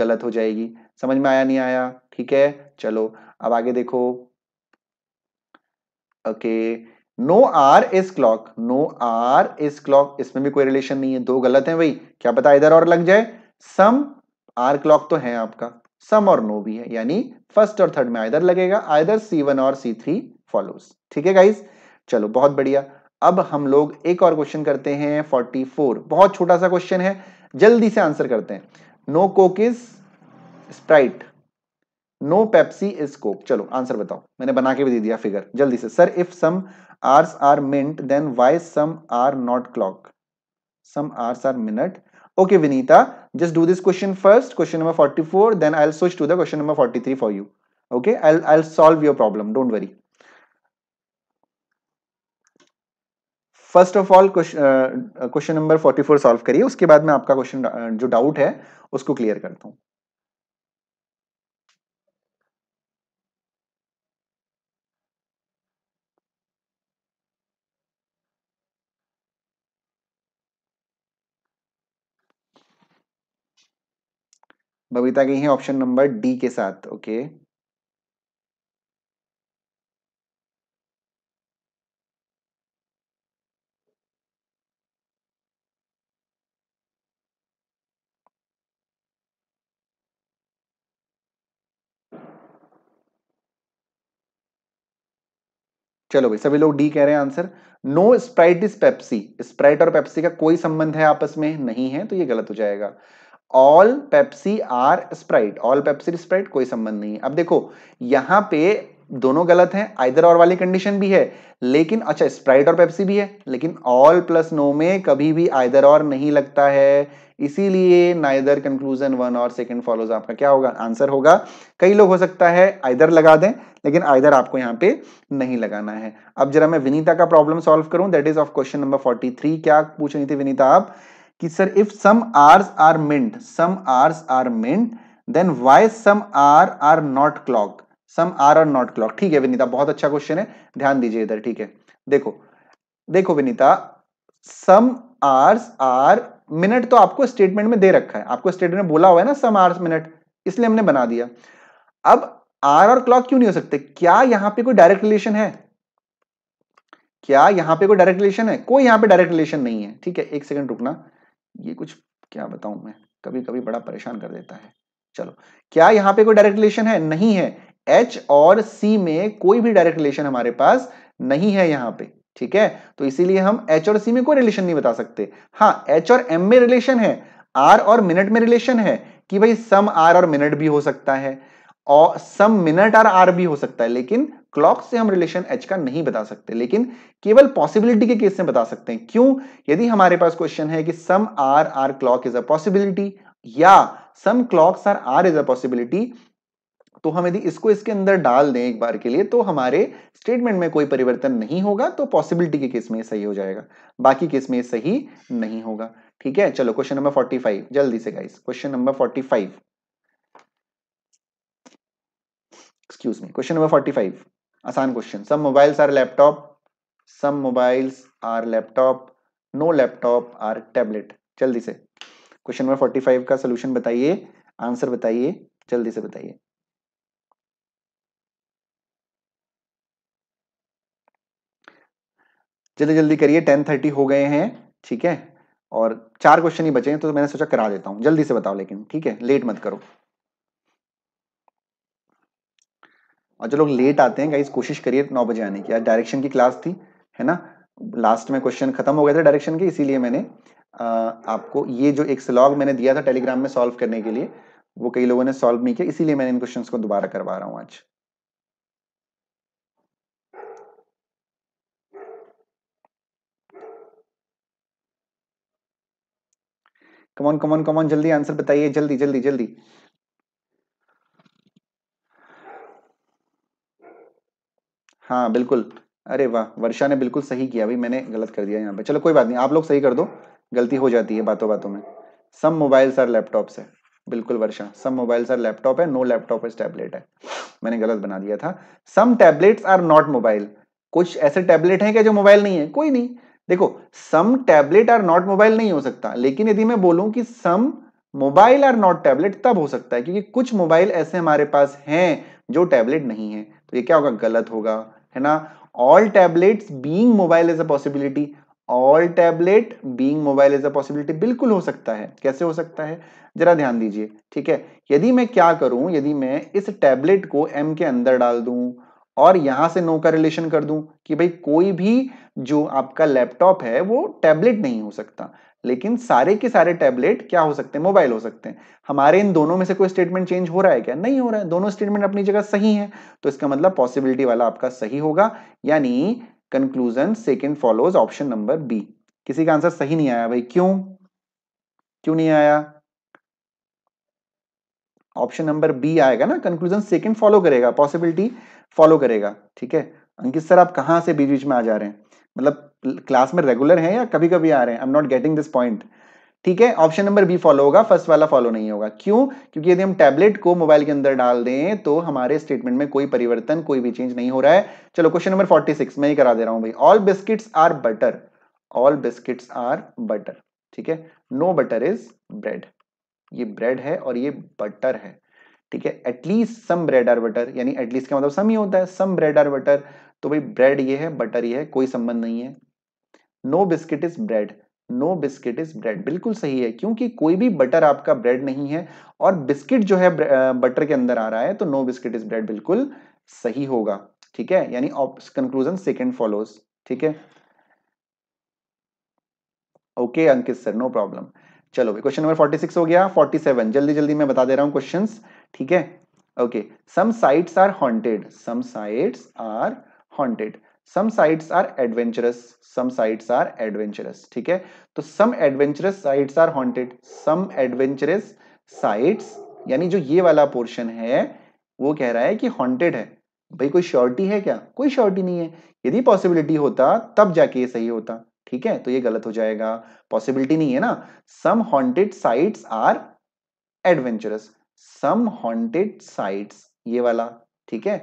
गलत हो जाएगी समझ में आया नहीं आया ठीक है चलो अब आगे देखो okay no hour is clock no hour is clock इसमें भी कोई रिलेशन नहीं है दो गलत है भाई क्या पता इधर और लग जाए सम आर क्लॉक तो है आपका सम और नो भी है यानी फर्स्ट और थर्ड में आइदर लगेगा आइदर सी वन और सी थ्री फॉलोस ठीक है गाइज चलो बहुत बढ़िया अब हम लोग एक और क्वेश्चन करते हैं 44 बहुत छोटा सा क्वेश्चन है जल्दी से आंसर करते हैं no Coke is Sprite no Pepsi is Coke चलो आंसर बताओ मैंने बना के भी दे दिया फिगर जल्दी से sir if some hours are minute then why some are not clock some hours are minute okay vinita just do this question first question number 44 then i'll switch to the question number 43 you okay I I i'll solve your problem don't worry first of all question number 44 solve करिए उसके बाद मैं आपका question uh, जो doubt है उसको clear करता हूं बबीता गई है ऑप्शन नंबर डी के साथ ओके चलो भाई सभी लोग डी कह रहे हैं answer no Sprite is Pepsi Sprite और पेप्सी का कोई संबंध है आपस में नहीं है तो ये गलत हो जाएगा all Pepsi are Sprite all Pepsi Sprite कोई संबंध नहीं है अब देखो यहां पे दोनों गलत हैं आइदर और वाली कंडीशन भी है लेकिन अच्छा स्प्राइट और पेप्सी भी है लेकिन ऑल प्लस नो में कभी भी आइदर और नहीं लगता है इसीलिए नाइदर कंक्लूजन वन और सेकंड फॉलोज आपका क्या होगा आंसर होगा कई लोग हो सकता है आइदर लगा दें लेकिन आइदर आपको यहां पे नहीं लगाना है अब जरा मैं विनीता का प्रॉब्लम सॉल्व करूं that is of question number 43 क्या पूछ रही थी विनीता आप कि sir if some hours are minute some hours are minute then why some hour are not clock some hour are not clock ठीक है विनीता बहुत अच्छा क्वेश्चन है ध्यान दीजिए इधर ठीक है देखो देखो Vinita some hours are minute तो आपको स्टेटमेंट में दे रखा है आपको स्टेटमेंट में बोला हुआ है ना सम आर्स मिनट इसलिए हमने बना दिया अब आर और क्लॉक क्यों नहीं हो सकते क्या यहां पे कोई डायरेक्ट रिलेशन है क्या यहां पे कोई डायरेक्ट रिलेशन है कोई यहां पे डायरेक्ट रिलेशन नहीं है ठीक है एक सेकंड रुकना ये कुछ क्या बताऊं मैं कभी कभी बड़ा परेशान कर देता है चलो क्या यहां पे कोई डायरेक्ट रिलेशन है नहीं है एच और सी में कोई भी डायरेक्ट रिलेशन हमारे पास नहीं है यहाँ पे ठीक है तो इसीलिए हम एच और सी में कोई रिलेशन नहीं बता सकते हाँ एच और एम में रिलेशन है आर और मिनट में रिलेशन है कि भाई सम आर और मिनट भी हो सकता है और सम मिनट और आर भी हो सकता है लेकिन क्लॉक से हम रिलेशन एच का नहीं बता सकते लेकिन केवल पॉसिबिलिटी के केस में बता सकते हैं क्यों यदि हमारे पास क्वेश्चन है कि some hour are clock is a possibility या some clocks are hour is a possibility तो हम यदि इसको इसके अंदर डाल दें एक बार के लिए तो हमारे स्टेटमेंट में कोई परिवर्तन नहीं होगा तो पॉसिबिलिटी के केस में सही हो जाएगा बाकी केस में सही नहीं होगा ठीक है चलो क्वेश्चन नंबर 45 जल्दी से guys question number 45 excuse me question number 45 आसान question some mobiles are laptop some mobiles are laptop no laptop are tablet जल्दी से क्वेश्चन नंबर फोर्टी फाइव का सोल्यूशन बताइए आंसर बताइए जल्दी से बताइए जल्दी जल्दी करिए टेन थर्टी हो गए हैं ठीक है और चार क्वेश्चन ही बचे हैं तो मैंने सोचा करा देता हूं जल्दी से बताओ लेकिन ठीक है लेट मत करो और जो लोग लेट आते हैं गाइज कोशिश करिए नौ बजे आने की आज डायरेक्शन की क्लास थी है ना लास्ट में क्वेश्चन खत्म हो गए थे डायरेक्शन के इसीलिए मैंने आ, आपको ये जो एक स्लॉग मैंने दिया था टेलीग्राम में सॉल्व करने के लिए वो कई लोगों ने सॉल्व नहीं किया इसीलिए मैंने इन क्वेश्चंस को दोबारा करवा रहा हूं आज कमॉन कमॉन कमॉन जल्दी आंसर बताइए जल्दी जल्दी जल्दी हाँ बिल्कुल अरे वाह वर्षा ने बिल्कुल सही किया भाई मैंने गलत कर दिया यहाँ पे चलो कोई बात नहीं आप लोग सही कर दो गलती हो जाती है बातों बातों में सम मोबाइल आर लैपटॉप है बिल्कुल Varsha some mobile sir laptop है नो लैपटॉप इज टैबलेट है मैंने गलत बना दिया था some tablets are not mobile कुछ ऐसे टैबलेट हैं क्या जो मोबाइल नहीं है कोई नहीं देखो some tablet are not mobile नहीं हो सकता लेकिन यदि मैं बोलूं कि some mobile are not tablet तब हो सकता है क्योंकि कुछ मोबाइल ऐसे हमारे पास हैं जो टैबलेट नहीं है तो ये क्या होगा गलत होगा है ना all tablet being mobile is a possibility all tablet being mobile is a possibility बिल्कुल हो सकता है कैसे हो सकता है जरा ध्यान दीजिए ठीक है यदि मैं क्या करूं यदि मैं इस टैबलेट को एम के अंदर डाल दूं और यहां से नो का रिलेशन कर दूं कि भाई कोई भी जो आपका लैपटॉप है वो टैबलेट नहीं हो सकता लेकिन सारे के सारे टैबलेट क्या हो सकते हैं मोबाइल हो सकते हैं हमारे इन दोनों में से कोई स्टेटमेंट चेंज हो रहा है क्या नहीं हो रहा है दोनों स्टेटमेंट अपनी जगह सही है तो इसका मतलब पॉसिबिलिटी वाला आपका सही होगा यानी conclusion second follows option number B किसी का आंसर सही नहीं आया भाई क्यों क्यों नहीं आया ऑप्शन नंबर बी आएगा ना कंक्लूजन सेकंड फॉलो करेगा पॉसिबिलिटी फॉलो करेगा ठीक है अंकित सर आप कहां से बीच बीच में आ जा रहे हैं मतलब क्लास में रेगुलर हैं या कभी कभी आ रहे हैं I am not getting this point ठीक है ऑप्शन नंबर बी फॉलो होगा फर्स्ट वाला फॉलो नहीं होगा क्यों क्योंकि यदि हम टैबलेट को मोबाइल के अंदर डाल दें तो हमारे स्टेटमेंट में कोई परिवर्तन कोई भी चेंज नहीं हो रहा है चलो क्वेश्चन नंबर 46 मैं ही करा दे रहा हूं भाई all biscuits are butter all biscuits are butter ठीक है नो बटर इज ब्रेड ये ब्रेड है और ये बटर है ठीक है at least some bread are butter यानी एटलीस्ट का मतलब सम ही होता है सम ब्रेड आर बटर तो भाई ब्रेड ये है बटर ये है कोई संबंध नहीं है no biscuit is bread no biscuit is bread बिल्कुल सही है क्योंकि कोई भी बटर आपका ब्रेड नहीं है और बिस्किट जो है बटर के अंदर आ रहा है तो नो बिस्किट इज ब्रेड बिल्कुल सही होगा ठीक है यानी कंक्लूजन सेकेंड फॉलोज ठीक है okay Ankit sir no problem चलो क्वेश्चन नंबर 46 हो गया 47 जल्दी जल्दी मैं बता दे रहा हूँ क्वेश्चन ठीक है okay some sites are haunted some sites are haunted some sites are adventurous some sites are adventurous ठीक है तो some adventurous sites are haunted some adventurous sites यानी जो ये वाला पोर्शन है वो कह रहा है कि हॉन्टेड है भाई कोई श्योरिटी है क्या कोई श्योरिटी नहीं है यदि पॉसिबिलिटी होता तब जाके ये सही होता ठीक है तो ये गलत हो जाएगा पॉसिबिलिटी नहीं है ना some haunted sites are adventurous some haunted sites ये वाला ठीक है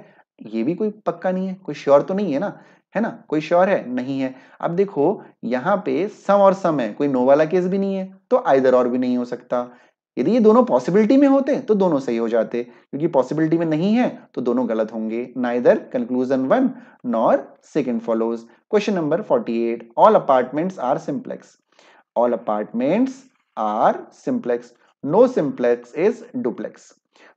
ये भी कोई पक्का नहीं है कोई श्योर तो नहीं है ना है ना कोई श्योर है नहीं है अब देखो यहाँ पे सम और सम है कोई नो वाला केस भी नहीं है तो आइदर और भी नहीं हो सकता यदि ये दोनों पॉसिबिलिटी में होते तो दोनों सही हो जाते क्योंकि पॉसिबिलिटी में नहीं है तो दोनों गलत होंगे neither conclusion one nor second follows question number forty eight all apartments are simplex all apartments are simplex no simplex is duplex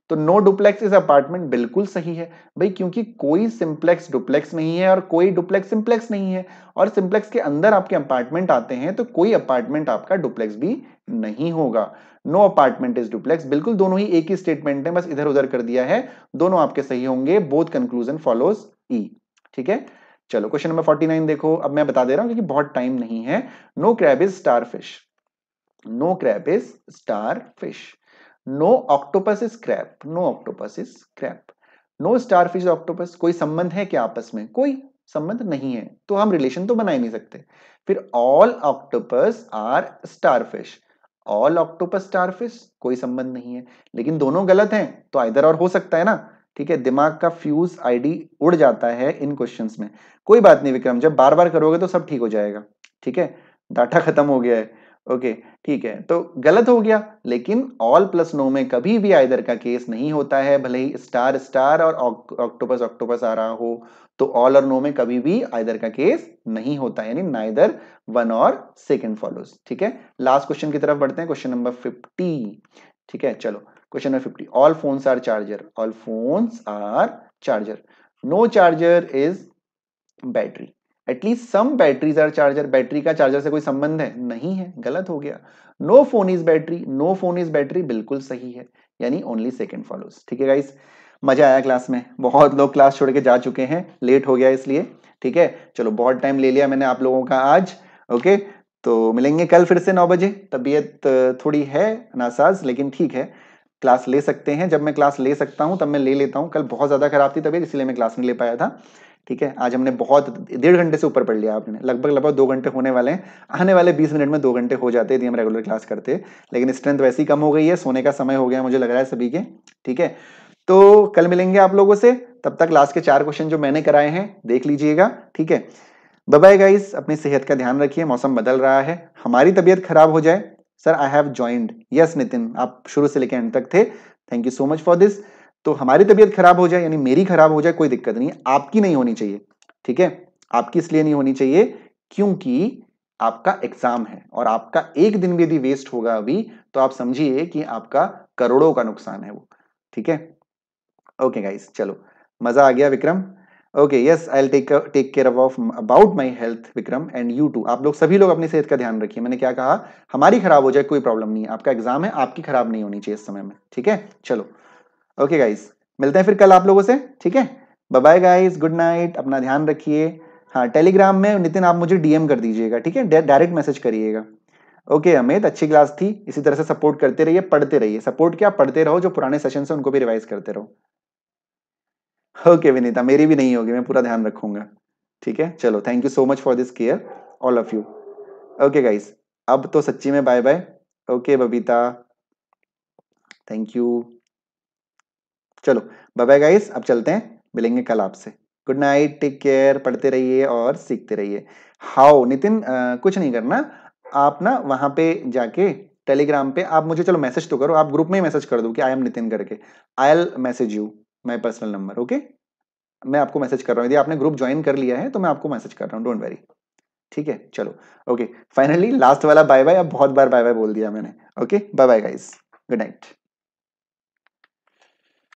तो नो डुप्लेक्स इस अपार्टमेंट बिल्कुल सही है भाई क्योंकि कोई सिंप्लेक्स डुप्लेक्स नहीं है और कोई डुप्लेक्स सिंप्लेक्स नहीं है और सिंप्लेक्स के अंदर आपके अपार्टमेंट आते हैं तो कोई अपार्टमेंट आपका डुप्लेक्स भी नहीं होगा नो अपार्टमेंट इज डुप्लेक्स बिल्कुल दोनों ही एक ही स्टेटमेंट है बस इधर उधर कर दिया है दोनों आपके सही होंगे बोथ कंक्लूजन फॉलोज ई ठीक है चलो क्वेश्चन नंबर नाइन देखो अब मैं बता दे रहा हूं क्योंकि बहुत टाइम नहीं है no crab is starfish no crab is starfish no octopus is crab no octopus is crab no starfish octopus कोई संबंध है क्या आपस में कोई संबंध नहीं है तो हम रिलेशन तो बना ही नहीं सकते फिर all octopus are starfish all octopus starfish कोई संबंध नहीं है लेकिन दोनों गलत हैं तो आइधर और हो सकता है ना ठीक है दिमाग का फ्यूज आईडी उड़ जाता है इन क्वेश्चंस में कोई बात नहीं विक्रम जब बार बार करोगे तो सब ठीक हो जाएगा ठीक है डाटा खत्म हो गया है ओके ठीक है तो गलत हो गया लेकिन ऑल प्लस नो में कभी भी आइदर का केस नहीं होता है भले ही स्टार स्टार और ऑक्टोपस ऑक्टोपस आ रहा हो तो ऑल और नो में कभी भी आइदर का केस नहीं होता यानी नाइदर वन और सेकेंड फॉलोज ठीक है लास्ट क्वेश्चन की तरफ बढ़ते हैं क्वेश्चन नंबर फिफ्टी ठीक है चलो question number fifty all phones are charger all phones are charger no charger is battery at least some batteries are charger battery का चार्जर से कोई संबंध है नहीं है गलत हो गया no phone is battery no phone is battery बिल्कुल सही है यानी ओनली सेकेंड फॉलोज ठीक है गाइस मजा आया क्लास में बहुत लोग क्लास छोड़ के जा चुके हैं लेट हो गया इसलिए ठीक है चलो बहुत टाइम ले लिया मैंने आप लोगों का आज ओके तो मिलेंगे कल फिर से नौ बजे तबीयत थोड़ी है नासाज लेकिन ठीक है क्लास ले सकते हैं जब मैं क्लास ले सकता हूँ तब मैं ले लेता हूँ कल बहुत ज़्यादा खराब थी तबीयत इसलिए मैं क्लास नहीं ले पाया था ठीक है आज हमने बहुत डेढ़ घंटे से ऊपर पढ़ लिया आपने लगभग लगभग दो घंटे होने वाले हैं आने वाले बीस मिनट में दो घंटे हो जाते यदि हम रेगुलर क्लास करते लेकिन स्ट्रेंथ वैसी कम हो गई है सोने का समय हो गया मुझे लग रहा है सभी के ठीक है तो कल मिलेंगे आप लोगों से तब तक लास्ट के चार क्वेश्चन जो मैंने कराए हैं देख लीजिएगा ठीक है बबाई गाइस अपनी सेहत का ध्यान रखिए मौसम बदल रहा है हमारी तबीयत खराब हो जाए sir I have joined yes Nitin आप शुरू से लेकर एंड तक थे thank you so much for this तो हमारी तबीयत खराब हो जाए यानी मेरी खराब हो जाए कोई दिक्कत नहीं आपकी नहीं होनी चाहिए ठीक है आपकी इसलिए नहीं होनी चाहिए क्योंकि आपका एग्जाम है और आपका एक दिन भी यदि वेस्ट होगा अभी तो आप समझिए कि आपका करोड़ों का नुकसान है वो ठीक है ओके गाइस चलो मजा आ गया Vikram okay yes I take take care of about my health Vikram and you too आप लोग सभी लोग अपनी सेहत का ध्यान रखिए मैंने क्या कहा हमारी खराब हो जाए कोई प्रॉब्लम नहीं है आपका एग्जाम है आपकी खराब नहीं होनी चाहिए इस समय में ठीक है चलो ओके गाइस मिलते हैं फिर कल आप लोगों से ठीक है बाय गाइस गुड नाइट अपना ध्यान रखिए हाँ टेलीग्राम में नितिन आप मुझे डीएम कर दीजिएगा ठीक है डायरेक्ट मैसेज करिएगा ओके अमित अच्छी क्लास थी इसी तरह से सपोर्ट करते रहिए पढ़ते रहिए सपोर्ट क्या पढ़ते रहो जो पुराने सेशन से उनको भी रिवाइज करते रहो ओके विनीता मेरी भी नहीं होगी मैं पूरा ध्यान रखूंगा ठीक है चलो thank you so much for this care all of you okay guys अब तो सच्ची में bye bye okay Babita thank you चलो बाय बाय गाइस अब चलते हैं मिलेंगे कल आपसे गुड नाइट टेक केयर पढ़ते रहिए और सीखते रहिए हाउ नितिन आ, कुछ नहीं करना आप ना वहां पे जाके टेलीग्राम पे आप मुझे चलो मैसेज तो करो आप ग्रुप में ही मैसेज कर दो कि आई एम नितिन करके I'll message you my personal number okay मैं आपको मैसेज कर रहा हूँ यदि आपने ग्रुप ज्वाइन कर लिया है तो मैं आपको मैसेज कर रहा हूँ डोंट वेरी ठीक है चलो ओके फाइनली लास्ट वाला बाय बाय अब बहुत बार बाय बाय बोल दिया मैंने okay bye bye guys good night